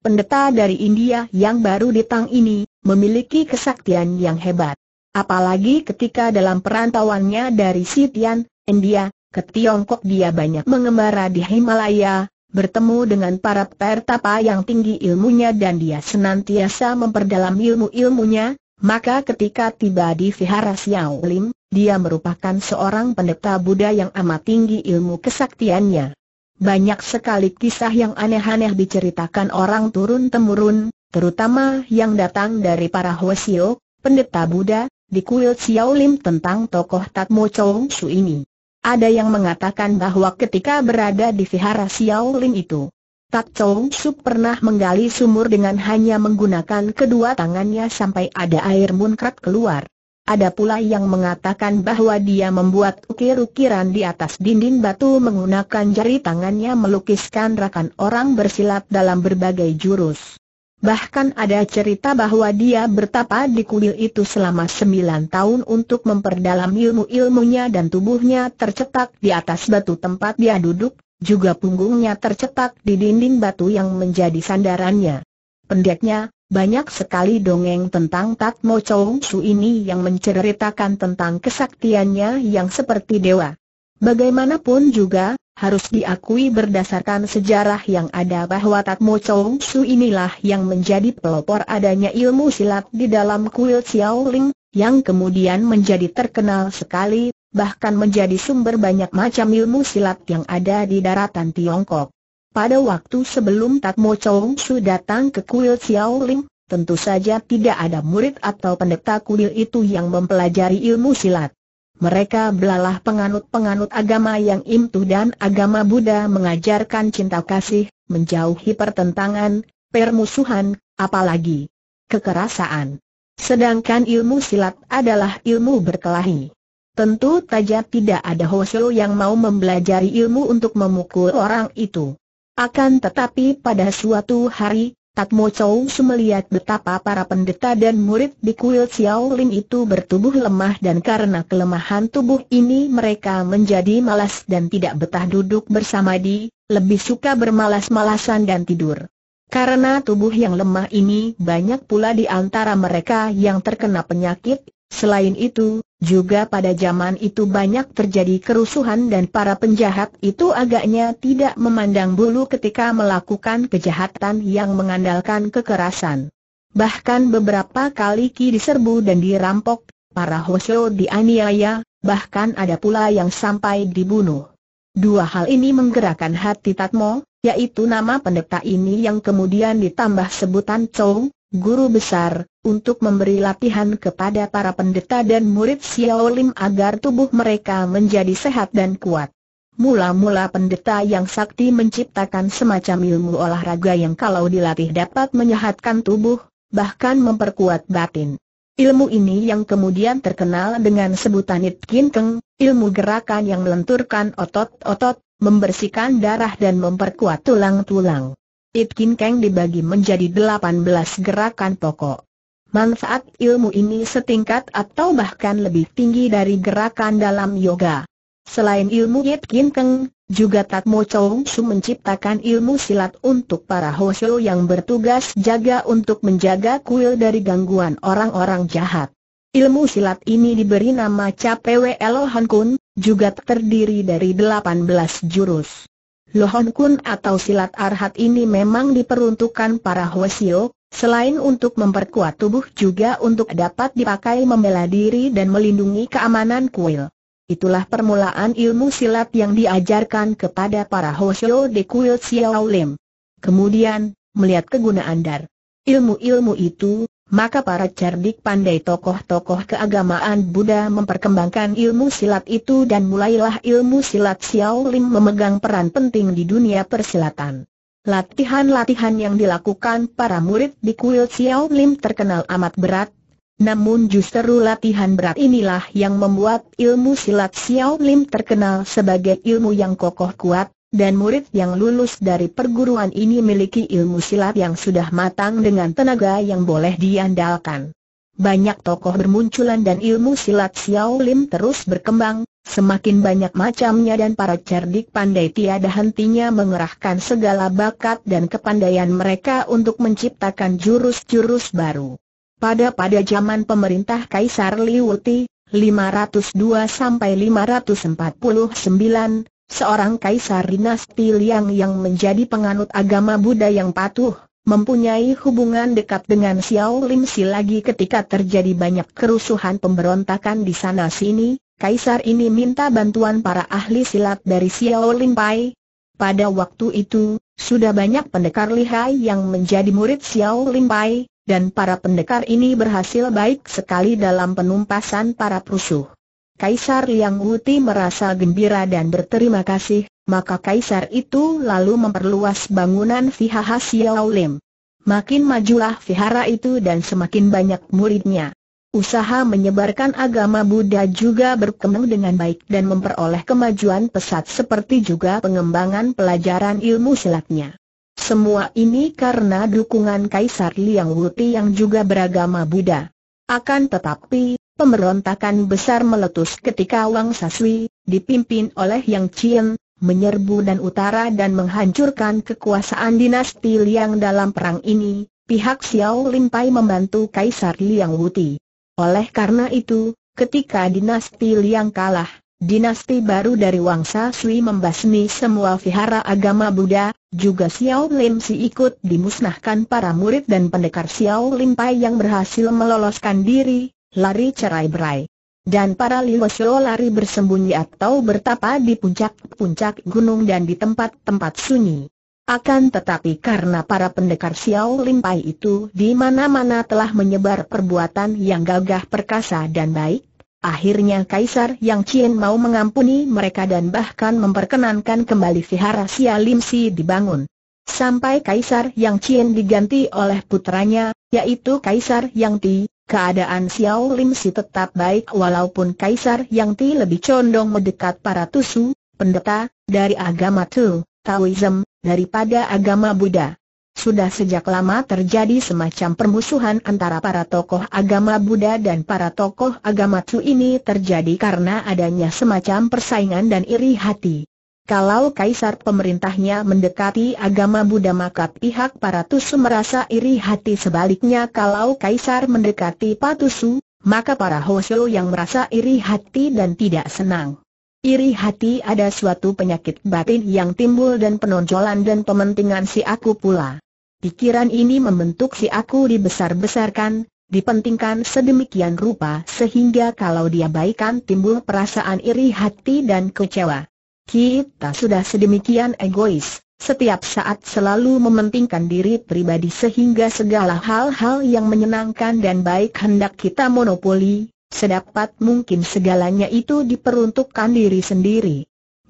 Pendeta dari India yang baru datang ini, memiliki kesaktian yang hebat. Apalagi ketika dalam perantauannya dari Sitian, India, ke Tiongkok dia banyak mengembara di Himalaya, bertemu dengan para pertapa yang tinggi ilmunya dan dia senantiasa memperdalam ilmu-ilmunya, maka ketika tiba di Vihara Xiao Lim, dia merupakan seorang pendeta Buddha yang amat tinggi ilmu kesaktiannya. Banyak sekali kisah yang aneh-aneh diceritakan orang turun-temurun, terutama yang datang dari para Hwasio, pendeta Buddha, di kuil Xiao Lim tentang tokoh Tatmo Chou Su ini. Ada yang mengatakan bahwa ketika berada di Vihara Xiao Lim itu, Tat Chong Su pernah menggali sumur dengan hanya menggunakan kedua tangannya sampai ada air munkrat keluar. Ada pula yang mengatakan bahwa dia membuat ukir-ukiran di atas dinding batu menggunakan jari tangannya melukiskan rakan orang bersilat dalam berbagai jurus. Bahkan ada cerita bahwa dia bertapa di kuil itu selama sembilan tahun untuk memperdalam ilmu-ilmunya dan tubuhnya tercetak di atas batu tempat dia duduk, juga punggungnya tercetak di dinding batu yang menjadi sandarannya. Pendeknya, banyak sekali dongeng tentang Tat Mo Chong Su ini yang menceritakan tentang kesaktiannya yang seperti dewa. Bagaimanapun juga, harus diakui berdasarkan sejarah yang ada bahwa Tat Mo Chong Su inilah yang menjadi pelopor adanya ilmu silat di dalam kuil Xiaoling, yang kemudian menjadi terkenal sekali bahkan menjadi sumber banyak macam ilmu silat yang ada di daratan Tiongkok. Pada waktu sebelum Tatmo Chong Su datang ke kuil Xiaoling, tentu saja tidak ada murid atau pendeta kuil itu yang mempelajari ilmu silat. Mereka belalah penganut-penganut agama yang imtu dan agama Buddha mengajarkan cinta kasih, menjauhi pertentangan, permusuhan, apalagi kekerasan. Sedangkan ilmu silat adalah ilmu berkelahi. Tentu saja tidak ada Hosyo yang mau mempelajari ilmu untuk memukul orang itu. Akan tetapi pada suatu hari, tak Tatmo Chow melihat betapa para pendeta dan murid di kuil Xiao Lin itu bertubuh lemah dan karena kelemahan tubuh ini mereka menjadi malas dan tidak betah duduk bersama di, lebih suka bermalas-malasan dan tidur. Karena tubuh yang lemah ini banyak pula di antara mereka yang terkena penyakit Selain itu, juga pada zaman itu banyak terjadi kerusuhan dan para penjahat itu agaknya tidak memandang bulu ketika melakukan kejahatan yang mengandalkan kekerasan. Bahkan beberapa kali Ki diserbu dan dirampok, para Hosyo dianiaya, bahkan ada pula yang sampai dibunuh. Dua hal ini menggerakkan hati Tatmo, yaitu nama pendeta ini yang kemudian ditambah sebutan Chou, guru besar, untuk memberi latihan kepada para pendeta dan murid Xiao Lim agar tubuh mereka menjadi sehat dan kuat. Mula-mula pendeta yang sakti menciptakan semacam ilmu olahraga yang kalau dilatih dapat menyehatkan tubuh, bahkan memperkuat batin. Ilmu ini yang kemudian terkenal dengan sebutan It Kin ilmu gerakan yang melenturkan otot-otot, membersihkan darah dan memperkuat tulang-tulang. It Kin Kang dibagi menjadi 18 gerakan pokok. Manfaat ilmu ini setingkat atau bahkan lebih tinggi dari gerakan dalam yoga. Selain ilmu Yit Kin Kang, juga Tatmo Mo Chow Su menciptakan ilmu silat untuk para hosyo yang bertugas jaga untuk menjaga kuil dari gangguan orang-orang jahat. Ilmu silat ini diberi nama Capewe Elohan Kun, juga terdiri dari 18 jurus. Lohon Kun atau silat arhat ini memang diperuntukkan para Hwasio, selain untuk memperkuat tubuh juga untuk dapat dipakai membela diri dan melindungi keamanan kuil. Itulah permulaan ilmu silat yang diajarkan kepada para Hwasio di kuil Xiao Lim. Kemudian, melihat kegunaan dar. Ilmu-ilmu itu, maka para cerdik pandai tokoh-tokoh keagamaan Buddha memperkembangkan ilmu silat itu dan mulailah ilmu silat Xiaolin memegang peran penting di dunia persilatan. Latihan-latihan yang dilakukan para murid di kuil Xiaolin terkenal amat berat, namun justru latihan berat inilah yang membuat ilmu silat Xiaolin terkenal sebagai ilmu yang kokoh kuat, dan murid yang lulus dari perguruan ini memiliki ilmu silat yang sudah matang dengan tenaga yang boleh diandalkan. Banyak tokoh bermunculan dan ilmu silat Xiao Lim terus berkembang, semakin banyak macamnya dan para cerdik pandai tiada hentinya mengerahkan segala bakat dan kepandaian mereka untuk menciptakan jurus-jurus baru. Pada pada zaman pemerintah Kaisar Liuti, 502 sampai 549, seorang kaisar dinasti Liang yang menjadi penganut agama Buddha yang patuh, mempunyai hubungan dekat dengan Xiao Lim Si lagi ketika terjadi banyak kerusuhan pemberontakan di sana-sini, kaisar ini minta bantuan para ahli silat dari Xiao Lim Pai. Pada waktu itu, sudah banyak pendekar lihai yang menjadi murid Xiao Lim Pai, dan para pendekar ini berhasil baik sekali dalam penumpasan para perusuh. Kaisar Liang Wuti merasa gembira dan berterima kasih, maka kaisar itu lalu memperluas bangunan Vihaha Xiao Lim. Makin majulah vihara itu dan semakin banyak muridnya. Usaha menyebarkan agama Buddha juga berkembang dengan baik dan memperoleh kemajuan pesat seperti juga pengembangan pelajaran ilmu silatnya. Semua ini karena dukungan Kaisar Liang Wuti yang juga beragama Buddha. Akan tetapi, Pemberontakan besar meletus ketika Wang Saswi, dipimpin oleh Yang Chien, menyerbu dan utara dan menghancurkan kekuasaan dinasti Liang dalam perang ini, pihak Xiao Limpai membantu Kaisar Liang Wuti. Oleh karena itu, ketika dinasti Liang kalah, dinasti baru dari Wang Saswi membasmi semua vihara agama Buddha, juga Xiao Lim Si ikut dimusnahkan para murid dan pendekar Xiao Limpai yang berhasil meloloskan diri, lari cerai berai. Dan para Liwasyo lari bersembunyi atau bertapa di puncak-puncak gunung dan di tempat-tempat sunyi. Akan tetapi karena para pendekar Xiao Limpai itu di mana-mana telah menyebar perbuatan yang gagah perkasa dan baik, akhirnya Kaisar Yang Qin mau mengampuni mereka dan bahkan memperkenankan kembali vihara Xiao Lim Si dibangun. Sampai Kaisar Yang Qin diganti oleh putranya, yaitu Kaisar Yang Ti, Keadaan Xiao Lim Si tetap baik walaupun Kaisar Yang Ti lebih condong mendekat para tusu, pendeta, dari agama Tu, Taoism, daripada agama Buddha. Sudah sejak lama terjadi semacam permusuhan antara para tokoh agama Buddha dan para tokoh agama Tu ini terjadi karena adanya semacam persaingan dan iri hati. Kalau kaisar pemerintahnya mendekati agama Buddha maka pihak para tusu merasa iri hati sebaliknya kalau kaisar mendekati patusu, maka para Hosyo yang merasa iri hati dan tidak senang. Iri hati ada suatu penyakit batin yang timbul dan penonjolan dan pementingan si aku pula. Pikiran ini membentuk si aku dibesar-besarkan, dipentingkan sedemikian rupa sehingga kalau dia baikkan timbul perasaan iri hati dan kecewa. Kita sudah sedemikian egois, setiap saat selalu mementingkan diri pribadi sehingga segala hal-hal yang menyenangkan dan baik hendak kita monopoli, sedapat mungkin segalanya itu diperuntukkan diri sendiri.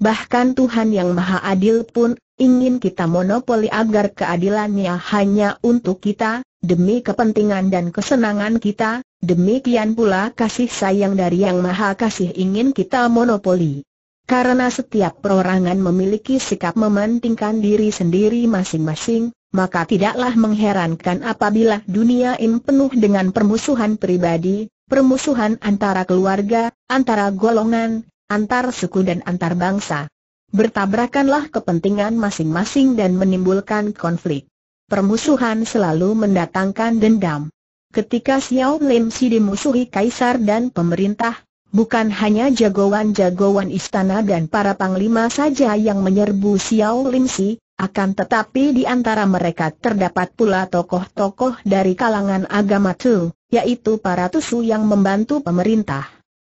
Bahkan Tuhan yang Maha Adil pun ingin kita monopoli agar keadilannya hanya untuk kita, demi kepentingan dan kesenangan kita, demikian pula kasih sayang dari Yang Maha Kasih ingin kita monopoli. Karena setiap perorangan memiliki sikap mementingkan diri sendiri masing-masing, maka tidaklah mengherankan apabila dunia ini penuh dengan permusuhan pribadi, permusuhan antara keluarga, antara golongan, antar suku dan antar bangsa. Bertabrakanlah kepentingan masing-masing dan menimbulkan konflik. Permusuhan selalu mendatangkan dendam. Ketika Xiao Lim Si dimusuhi kaisar dan pemerintah, Bukan hanya jagoan-jagoan istana dan para panglima saja yang menyerbu Xiao Lim Si, akan tetapi di antara mereka terdapat pula tokoh-tokoh dari kalangan agama Tu, yaitu para Tusu yang membantu pemerintah.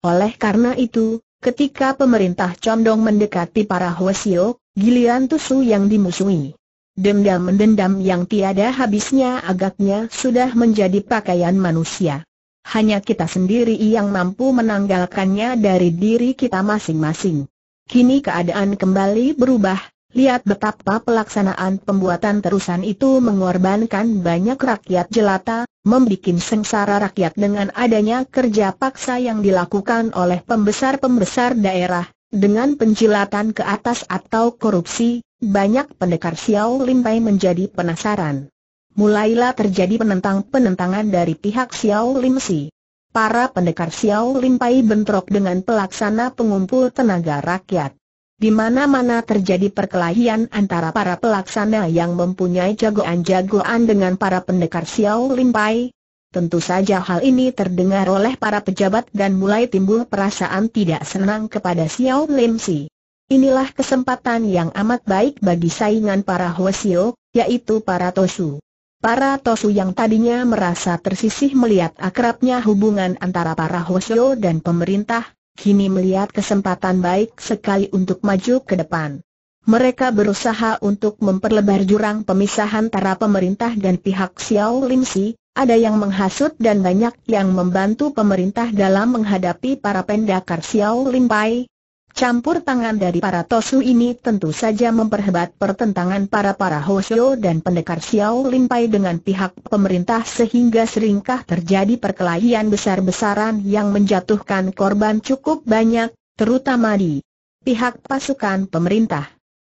Oleh karena itu, ketika pemerintah condong mendekati para Hwasio, giliran Tusu yang dimusuhi. dendam dendam yang tiada habisnya agaknya sudah menjadi pakaian manusia hanya kita sendiri yang mampu menanggalkannya dari diri kita masing-masing. Kini keadaan kembali berubah, lihat betapa pelaksanaan pembuatan terusan itu mengorbankan banyak rakyat jelata, membuat sengsara rakyat dengan adanya kerja paksa yang dilakukan oleh pembesar-pembesar daerah, dengan penjilatan ke atas atau korupsi, banyak pendekar Xiao Limpai menjadi penasaran mulailah terjadi penentang-penentangan dari pihak Xiao Lim Si. Para pendekar Xiao Lim Pai bentrok dengan pelaksana pengumpul tenaga rakyat. Di mana-mana terjadi perkelahian antara para pelaksana yang mempunyai jagoan-jagoan dengan para pendekar Xiao Lim Pai. Tentu saja hal ini terdengar oleh para pejabat dan mulai timbul perasaan tidak senang kepada Xiao Lim Si. Inilah kesempatan yang amat baik bagi saingan para Hwasio, yaitu para Tosu. Para Tosu yang tadinya merasa tersisih melihat akrabnya hubungan antara para Hoshio dan pemerintah, kini melihat kesempatan baik sekali untuk maju ke depan. Mereka berusaha untuk memperlebar jurang pemisahan antara pemerintah dan pihak Xiao Limsi, ada yang menghasut dan banyak yang membantu pemerintah dalam menghadapi para pendakar Xiao Limpai, Campur tangan dari para Tosu ini tentu saja memperhebat pertentangan para para Hosyo dan pendekar Xiao Limpai dengan pihak pemerintah sehingga seringkah terjadi perkelahian besar-besaran yang menjatuhkan korban cukup banyak, terutama di pihak pasukan pemerintah.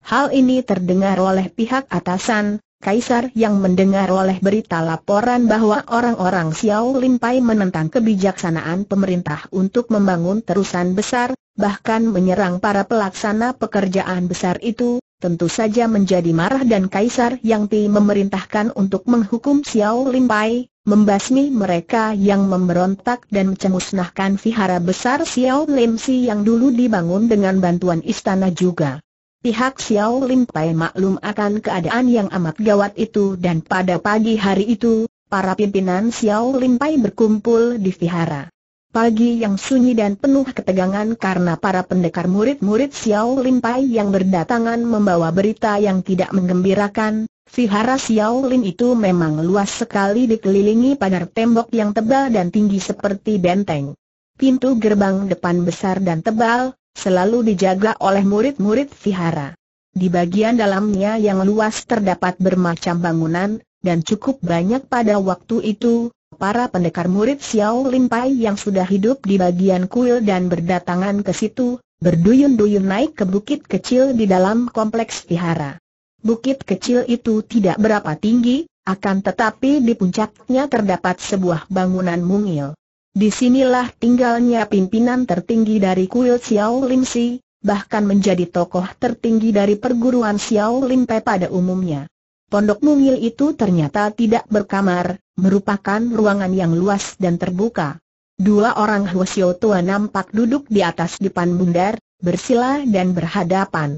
Hal ini terdengar oleh pihak atasan, Kaisar yang mendengar oleh berita laporan bahwa orang-orang Xiao Limpai menentang kebijaksanaan pemerintah untuk membangun terusan besar, bahkan menyerang para pelaksana pekerjaan besar itu, tentu saja menjadi marah dan Kaisar yang ti memerintahkan untuk menghukum Xiao Limpai, membasmi mereka yang memberontak dan mencemusnahkan vihara besar Xiao Lim Si yang dulu dibangun dengan bantuan istana juga. Pihak Xiao Lim Pai maklum akan keadaan yang amat gawat itu dan pada pagi hari itu, para pimpinan Xiao Lim Pai berkumpul di vihara. Pagi yang sunyi dan penuh ketegangan karena para pendekar murid-murid Xiao Lim Pai yang berdatangan membawa berita yang tidak menggembirakan, vihara Xiao Lim itu memang luas sekali dikelilingi pagar tembok yang tebal dan tinggi seperti benteng. Pintu gerbang depan besar dan tebal, selalu dijaga oleh murid-murid vihara. Di bagian dalamnya yang luas terdapat bermacam bangunan, dan cukup banyak pada waktu itu, para pendekar murid Xiao Limpai yang sudah hidup di bagian kuil dan berdatangan ke situ, berduyun-duyun naik ke bukit kecil di dalam kompleks vihara. Bukit kecil itu tidak berapa tinggi, akan tetapi di puncaknya terdapat sebuah bangunan mungil. Disinilah tinggalnya pimpinan tertinggi dari kuil Xiao Lim Si, bahkan menjadi tokoh tertinggi dari perguruan Xiao Lim Pe pada umumnya. Pondok mungil itu ternyata tidak berkamar, merupakan ruangan yang luas dan terbuka. Dua orang Huasio tua nampak duduk di atas depan bundar, bersila dan berhadapan.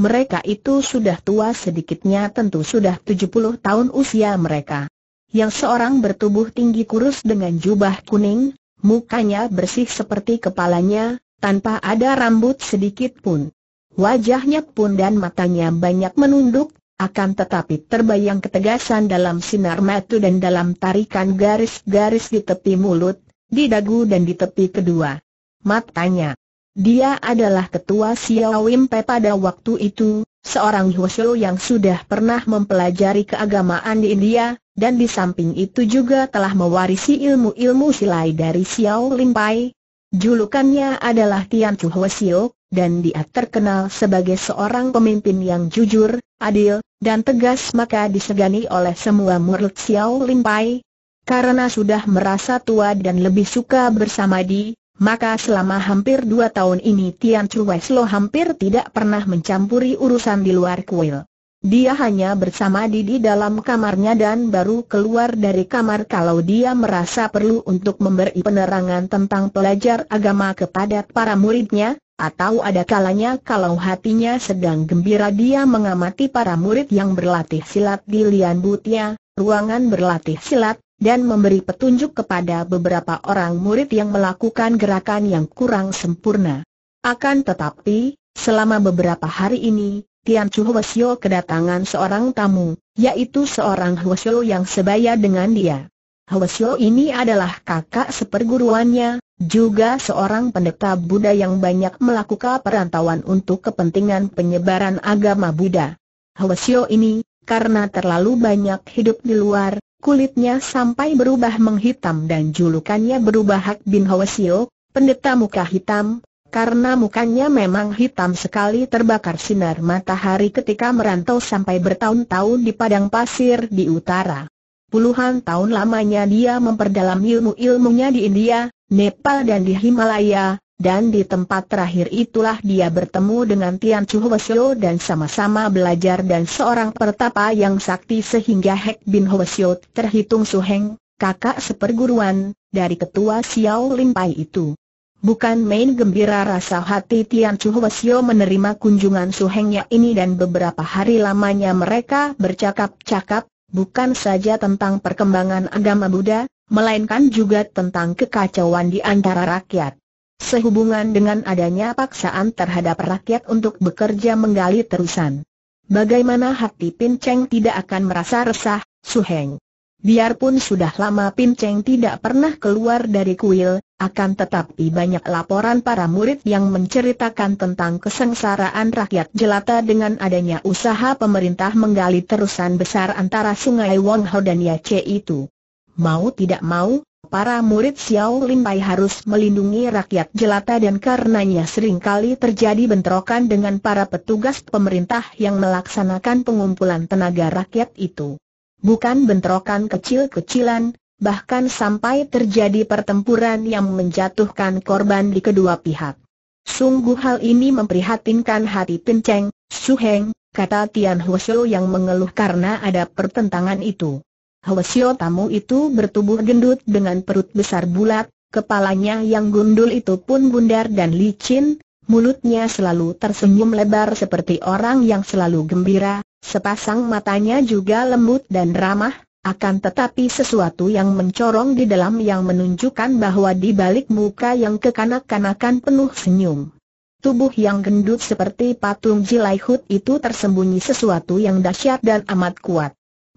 Mereka itu sudah tua sedikitnya tentu sudah 70 tahun usia mereka yang seorang bertubuh tinggi kurus dengan jubah kuning, mukanya bersih seperti kepalanya, tanpa ada rambut sedikit pun. Wajahnya pun dan matanya banyak menunduk, akan tetapi terbayang ketegasan dalam sinar mata dan dalam tarikan garis-garis di tepi mulut, di dagu dan di tepi kedua matanya. Dia adalah ketua Xiao Wimpe pada waktu itu, seorang Huoshu yang sudah pernah mempelajari keagamaan di India, dan di samping itu juga telah mewarisi ilmu-ilmu silai dari Xiao Limpai. Julukannya adalah Tian Chu Xiao, dan dia terkenal sebagai seorang pemimpin yang jujur, adil, dan tegas maka disegani oleh semua murid Xiao Limpai. Karena sudah merasa tua dan lebih suka bersama di, maka selama hampir dua tahun ini Tian Chu Xiao hampir tidak pernah mencampuri urusan di luar kuil. Dia hanya bersama Didi dalam kamarnya dan baru keluar dari kamar kalau dia merasa perlu untuk memberi penerangan tentang pelajar agama kepada para muridnya, atau ada kalanya kalau hatinya sedang gembira dia mengamati para murid yang berlatih silat di Lian Butia, ruangan berlatih silat, dan memberi petunjuk kepada beberapa orang murid yang melakukan gerakan yang kurang sempurna. Akan tetapi, selama beberapa hari ini, Tian Chu Hwasyo kedatangan seorang tamu, yaitu seorang Hwasyo yang sebaya dengan dia. Hwasyo ini adalah kakak seperguruannya, juga seorang pendeta Buddha yang banyak melakukan perantauan untuk kepentingan penyebaran agama Buddha. Hwasyo ini, karena terlalu banyak hidup di luar, kulitnya sampai berubah menghitam dan julukannya berubah Hak bin Hwasyo, pendeta muka hitam, karena mukanya memang hitam sekali terbakar sinar matahari ketika merantau sampai bertahun-tahun di padang pasir di utara. Puluhan tahun lamanya dia memperdalam ilmu-ilmunya di India, Nepal dan di Himalaya, dan di tempat terakhir itulah dia bertemu dengan Tian Chu Hwasyo dan sama-sama belajar dan seorang pertapa yang sakti sehingga Hek Bin Hwasyo terhitung suheng, kakak seperguruan, dari ketua Xiao Limpai itu. Bukan main gembira rasa hati Tian Chu Hwasyo menerima kunjungan suhengnya ini dan beberapa hari lamanya mereka bercakap-cakap, bukan saja tentang perkembangan agama Buddha, melainkan juga tentang kekacauan di antara rakyat. Sehubungan dengan adanya paksaan terhadap rakyat untuk bekerja menggali terusan. Bagaimana hati Pin Cheng tidak akan merasa resah, Suheng? Biarpun sudah lama Pin Cheng tidak pernah keluar dari kuil, akan tetapi banyak laporan para murid yang menceritakan tentang kesengsaraan rakyat jelata dengan adanya usaha pemerintah menggali terusan besar antara sungai Wangho dan Yace itu. Mau tidak mau, para murid Xiao Limpai harus melindungi rakyat jelata dan karenanya seringkali terjadi bentrokan dengan para petugas pemerintah yang melaksanakan pengumpulan tenaga rakyat itu. Bukan bentrokan kecil-kecilan, bahkan sampai terjadi pertempuran yang menjatuhkan korban di kedua pihak. Sungguh hal ini memprihatinkan hati Pinceng, Suheng, kata Tian Hwasyo yang mengeluh karena ada pertentangan itu. xiu tamu itu bertubuh gendut dengan perut besar bulat, kepalanya yang gundul itu pun bundar dan licin, mulutnya selalu tersenyum lebar seperti orang yang selalu gembira, sepasang matanya juga lembut dan ramah, akan tetapi sesuatu yang mencorong di dalam yang menunjukkan bahwa di balik muka yang kekanak-kanakan penuh senyum. Tubuh yang gendut seperti patung Jilaihut itu tersembunyi sesuatu yang dahsyat dan amat kuat.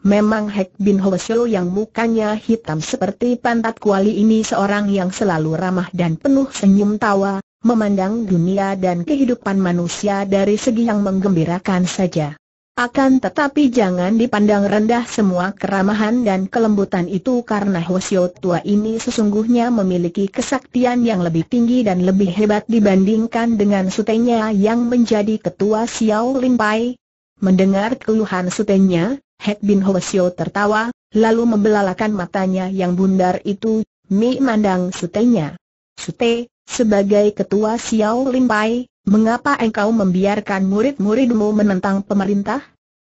Memang Hek Bin Hwasyo yang mukanya hitam seperti pantat kuali ini seorang yang selalu ramah dan penuh senyum tawa, memandang dunia dan kehidupan manusia dari segi yang menggembirakan saja. Akan tetapi jangan dipandang rendah semua keramahan dan kelembutan itu karena Hosio tua ini sesungguhnya memiliki kesaktian yang lebih tinggi dan lebih hebat dibandingkan dengan sutenya yang menjadi ketua Xiao Limpai. Mendengar keluhan sutenya, Hek Bin Hosio tertawa, lalu membelalakan matanya yang bundar itu, mi mandang sutenya. Sute, sebagai ketua Xiao Limpai, Mengapa engkau membiarkan murid-muridmu menentang pemerintah?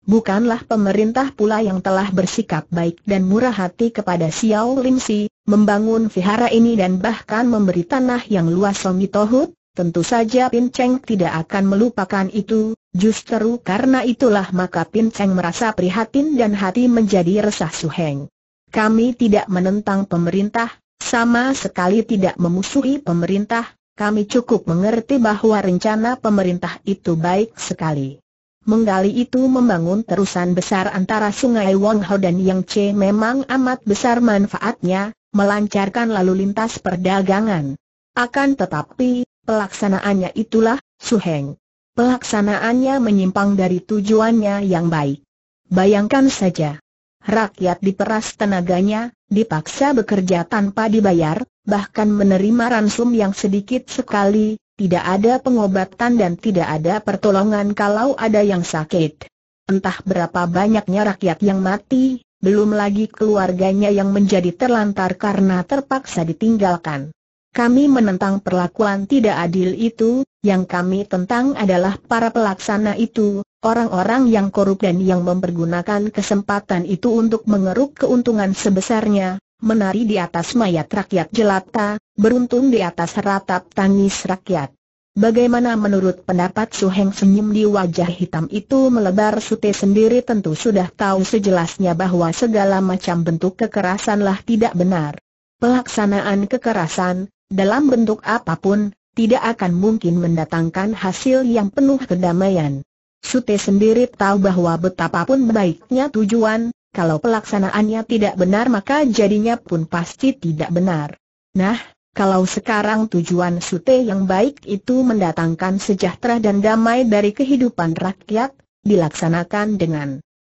Bukanlah pemerintah pula yang telah bersikap baik dan murah hati kepada Xiao Lim Si, membangun vihara ini dan bahkan memberi tanah yang luas Songi Tohut? Tentu saja Pin Cheng tidak akan melupakan itu, justru karena itulah maka Pin Cheng merasa prihatin dan hati menjadi resah suheng. Kami tidak menentang pemerintah, sama sekali tidak memusuhi pemerintah, kami cukup mengerti bahwa rencana pemerintah itu baik sekali. Menggali itu membangun terusan besar antara sungai Wangho dan Yangtze memang amat besar manfaatnya, melancarkan lalu lintas perdagangan. Akan tetapi, pelaksanaannya itulah, Suheng. Pelaksanaannya menyimpang dari tujuannya yang baik. Bayangkan saja. Rakyat diperas tenaganya, dipaksa bekerja tanpa dibayar, bahkan menerima ransum yang sedikit sekali, tidak ada pengobatan dan tidak ada pertolongan kalau ada yang sakit. Entah berapa banyaknya rakyat yang mati, belum lagi keluarganya yang menjadi terlantar karena terpaksa ditinggalkan. Kami menentang perlakuan tidak adil itu, yang kami tentang adalah para pelaksana itu, orang-orang yang korup dan yang mempergunakan kesempatan itu untuk mengeruk keuntungan sebesarnya, menari di atas mayat rakyat jelata, beruntung di atas ratap tangis rakyat. Bagaimana menurut pendapat Su Heng senyum di wajah hitam itu melebar Sute sendiri tentu sudah tahu sejelasnya bahwa segala macam bentuk kekerasanlah tidak benar. Pelaksanaan kekerasan, dalam bentuk apapun, tidak akan mungkin mendatangkan hasil yang penuh kedamaian. Sute sendiri tahu bahwa betapapun baiknya tujuan, kalau pelaksanaannya tidak benar maka jadinya pun pasti tidak benar. Nah, kalau sekarang tujuan Sute yang baik itu mendatangkan sejahtera dan damai dari kehidupan rakyat, dilaksanakan dengan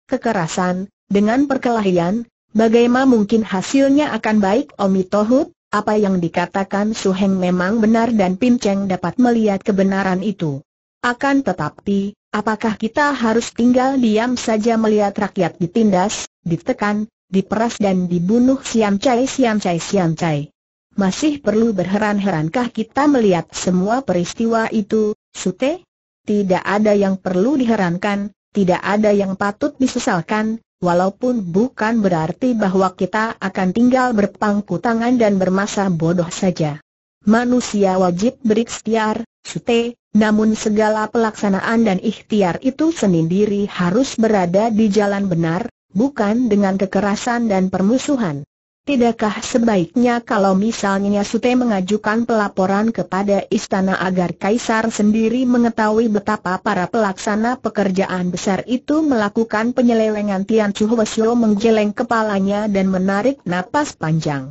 kekerasan, dengan perkelahian, bagaimana mungkin hasilnya akan baik Omi Tohut? Apa yang dikatakan Suheng memang benar dan Pinceng dapat melihat kebenaran itu. Akan tetapi, Apakah kita harus tinggal diam saja melihat rakyat ditindas, ditekan, diperas dan dibunuh siam cai siam cai siam cai? Masih perlu berheran-herankah kita melihat semua peristiwa itu, Sute? Tidak ada yang perlu diherankan, tidak ada yang patut disesalkan, walaupun bukan berarti bahwa kita akan tinggal berpangku tangan dan bermasa bodoh saja. Manusia wajib berikhtiar, Sute, Namun segala pelaksanaan dan ikhtiar itu sendiri harus berada di jalan benar, bukan dengan kekerasan dan permusuhan. Tidakkah sebaiknya kalau misalnya Sute mengajukan pelaporan kepada istana agar Kaisar sendiri mengetahui betapa para pelaksana pekerjaan besar itu melakukan penyelewengan Tian Chu Wesyo menggeleng kepalanya dan menarik napas panjang.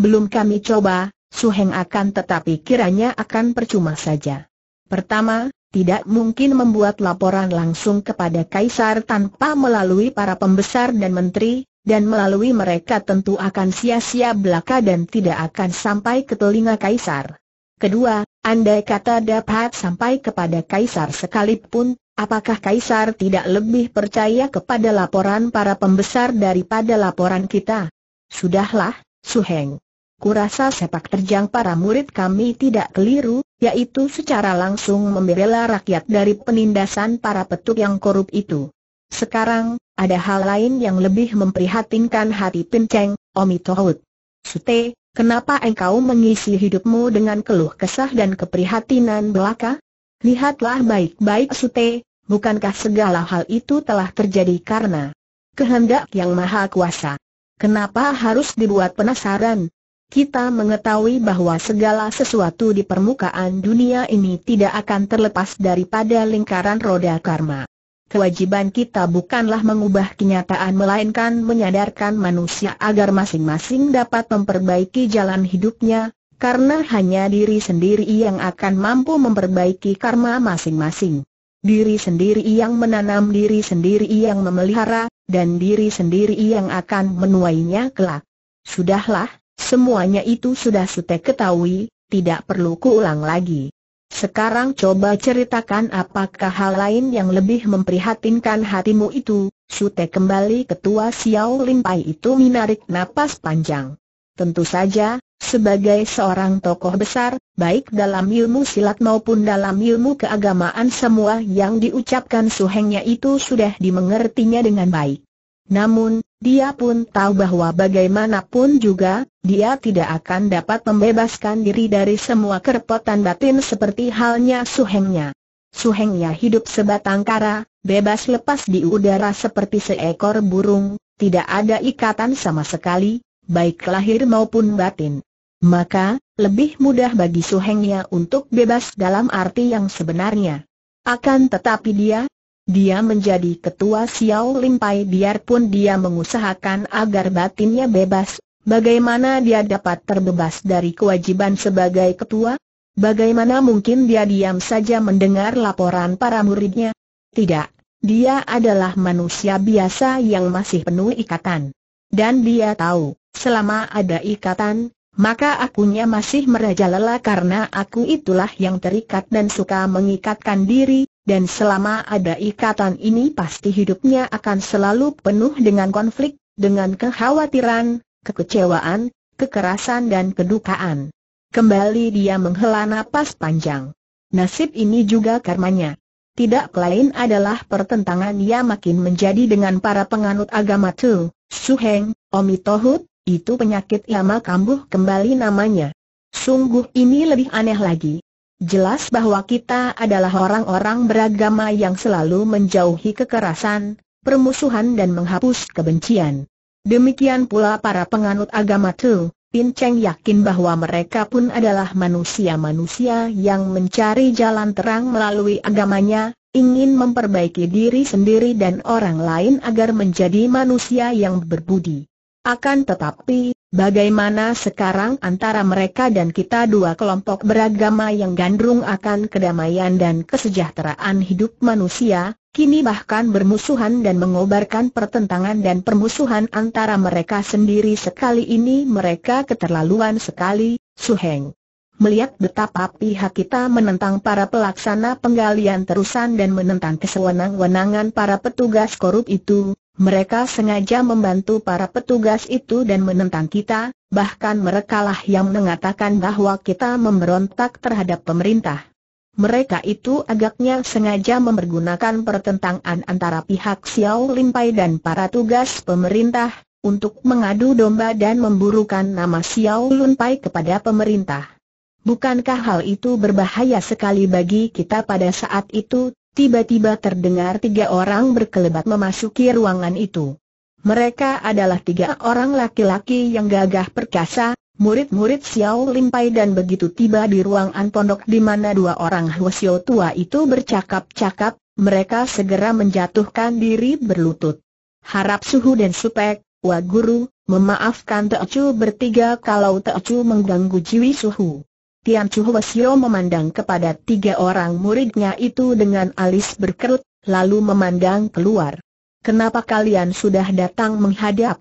Belum kami coba, Suheng akan tetapi kiranya akan percuma saja. Pertama, tidak mungkin membuat laporan langsung kepada Kaisar tanpa melalui para pembesar dan menteri, dan melalui mereka tentu akan sia-sia belaka dan tidak akan sampai ke telinga Kaisar. Kedua, andai kata dapat sampai kepada Kaisar sekalipun, apakah Kaisar tidak lebih percaya kepada laporan para pembesar daripada laporan kita? Sudahlah, Suheng kurasa sepak terjang para murid kami tidak keliru, yaitu secara langsung membela rakyat dari penindasan para petuk yang korup itu. Sekarang, ada hal lain yang lebih memprihatinkan hati Pinceng, Omi Tohut. Sute, kenapa engkau mengisi hidupmu dengan keluh kesah dan keprihatinan belaka? Lihatlah baik-baik Sute, bukankah segala hal itu telah terjadi karena kehendak yang maha kuasa? Kenapa harus dibuat penasaran, kita mengetahui bahwa segala sesuatu di permukaan dunia ini tidak akan terlepas daripada lingkaran roda karma. Kewajiban kita bukanlah mengubah kenyataan melainkan menyadarkan manusia agar masing-masing dapat memperbaiki jalan hidupnya, karena hanya diri sendiri yang akan mampu memperbaiki karma masing-masing. Diri sendiri yang menanam diri sendiri yang memelihara, dan diri sendiri yang akan menuainya kelak. Sudahlah, Semuanya itu sudah Sute ketahui, tidak perlu kuulang lagi. Sekarang coba ceritakan apakah hal lain yang lebih memprihatinkan hatimu itu, Sute kembali ketua Xiao Limpai itu menarik napas panjang. Tentu saja, sebagai seorang tokoh besar, baik dalam ilmu silat maupun dalam ilmu keagamaan semua yang diucapkan suhengnya itu sudah dimengertinya dengan baik. Namun, dia pun tahu bahwa bagaimanapun juga, dia tidak akan dapat membebaskan diri dari semua kerepotan batin seperti halnya suhengnya. Suhengnya hidup sebatang kara, bebas lepas di udara seperti seekor burung, tidak ada ikatan sama sekali, baik lahir maupun batin. Maka, lebih mudah bagi suhengnya untuk bebas dalam arti yang sebenarnya. Akan tetapi dia, dia menjadi ketua Xiao Limpai biarpun dia mengusahakan agar batinnya bebas, bagaimana dia dapat terbebas dari kewajiban sebagai ketua? Bagaimana mungkin dia diam saja mendengar laporan para muridnya? Tidak, dia adalah manusia biasa yang masih penuh ikatan. Dan dia tahu, selama ada ikatan, maka akunya masih merajalela karena aku itulah yang terikat dan suka mengikatkan diri, dan selama ada ikatan ini pasti hidupnya akan selalu penuh dengan konflik, dengan kekhawatiran, kekecewaan, kekerasan dan kedukaan. Kembali dia menghela napas panjang. Nasib ini juga karmanya. Tidak lain adalah pertentangan ia makin menjadi dengan para penganut agama Tu, Suheng, Omi Tohut, itu penyakit lama kambuh kembali namanya. Sungguh ini lebih aneh lagi. Jelas bahwa kita adalah orang-orang beragama yang selalu menjauhi kekerasan, permusuhan dan menghapus kebencian. Demikian pula para penganut agama Tu, Pin Cheng yakin bahwa mereka pun adalah manusia-manusia yang mencari jalan terang melalui agamanya, ingin memperbaiki diri sendiri dan orang lain agar menjadi manusia yang berbudi. Akan tetapi, Bagaimana sekarang antara mereka dan kita dua kelompok beragama yang gandrung akan kedamaian dan kesejahteraan hidup manusia, kini bahkan bermusuhan dan mengobarkan pertentangan dan permusuhan antara mereka sendiri sekali ini mereka keterlaluan sekali, Suheng. Melihat betapa pihak kita menentang para pelaksana penggalian terusan dan menentang kesewenang-wenangan para petugas korup itu, mereka sengaja membantu para petugas itu dan menentang kita, bahkan merekalah yang mengatakan bahwa kita memberontak terhadap pemerintah. Mereka itu agaknya sengaja mempergunakan pertentangan antara pihak Xiao Limpai dan para tugas pemerintah, untuk mengadu domba dan memburukan nama Xiao Limpai kepada pemerintah. Bukankah hal itu berbahaya sekali bagi kita pada saat itu, tiba-tiba terdengar tiga orang berkelebat memasuki ruangan itu. Mereka adalah tiga orang laki-laki yang gagah perkasa, murid-murid Xiao Limpai dan begitu tiba di ruangan pondok di mana dua orang Xiao tua itu bercakap-cakap, mereka segera menjatuhkan diri berlutut. Harap suhu dan supek, wah guru, memaafkan Teocu bertiga kalau Teocu mengganggu jiwi suhu. Tian Chu memandang kepada tiga orang muridnya itu dengan alis berkerut, lalu memandang keluar. Kenapa kalian sudah datang menghadap?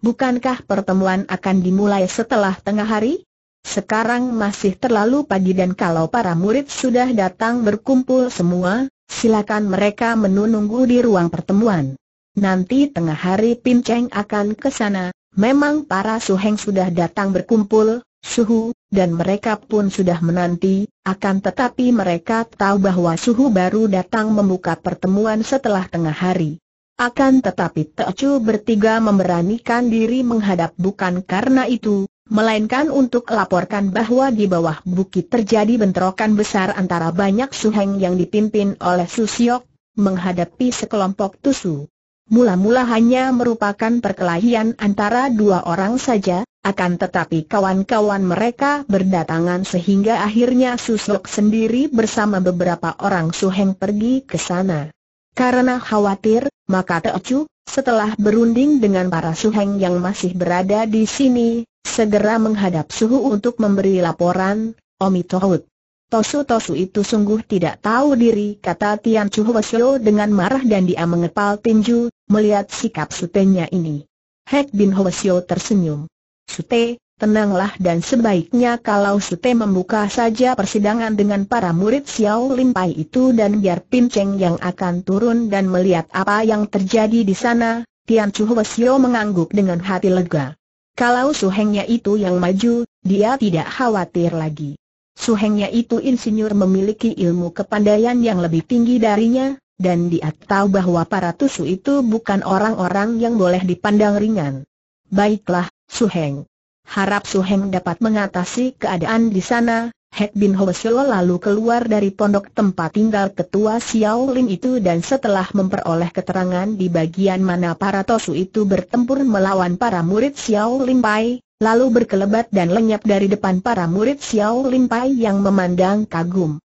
Bukankah pertemuan akan dimulai setelah tengah hari? Sekarang masih terlalu pagi dan kalau para murid sudah datang berkumpul semua, silakan mereka menunggu di ruang pertemuan. Nanti tengah hari Pin Cheng akan ke sana, memang para suheng sudah datang berkumpul, Suhu, dan mereka pun sudah menanti, akan tetapi mereka tahu bahwa Suhu baru datang membuka pertemuan setelah tengah hari. Akan tetapi Teocu bertiga memberanikan diri menghadap bukan karena itu, melainkan untuk laporkan bahwa di bawah bukit terjadi bentrokan besar antara banyak suheng yang dipimpin oleh Susiok, menghadapi sekelompok tusu. Mula-mula hanya merupakan perkelahian antara dua orang saja, akan tetapi kawan-kawan mereka berdatangan sehingga akhirnya Susok sendiri bersama beberapa orang suheng pergi ke sana. Karena khawatir, maka Teocu, setelah berunding dengan para suheng yang masih berada di sini, segera menghadap suhu untuk memberi laporan, Omi Tohut. Tosu-tosu itu sungguh tidak tahu diri, kata Tian Chu Hwasyo dengan marah dan dia mengepal tinju, melihat sikap sutenya ini. Hek Bin Hwasyo tersenyum. Sute, tenanglah dan sebaiknya kalau Sute membuka saja persidangan dengan para murid Xiao Lim Pai itu dan biar Pin Cheng yang akan turun dan melihat apa yang terjadi di sana, Tian Chu Wesio mengangguk dengan hati lega. Kalau suhengnya itu yang maju, dia tidak khawatir lagi. Suhengnya itu insinyur memiliki ilmu kepandaian yang lebih tinggi darinya, dan dia tahu bahwa para tusu itu bukan orang-orang yang boleh dipandang ringan. Baiklah, Suheng. Harap Suheng dapat mengatasi keadaan di sana, Hek Bin Ho lalu keluar dari pondok tempat tinggal ketua Xiao Lin itu dan setelah memperoleh keterangan di bagian mana para Tosu itu bertempur melawan para murid Xiao Lin Pai, lalu berkelebat dan lenyap dari depan para murid Xiao Lin Pai yang memandang kagum.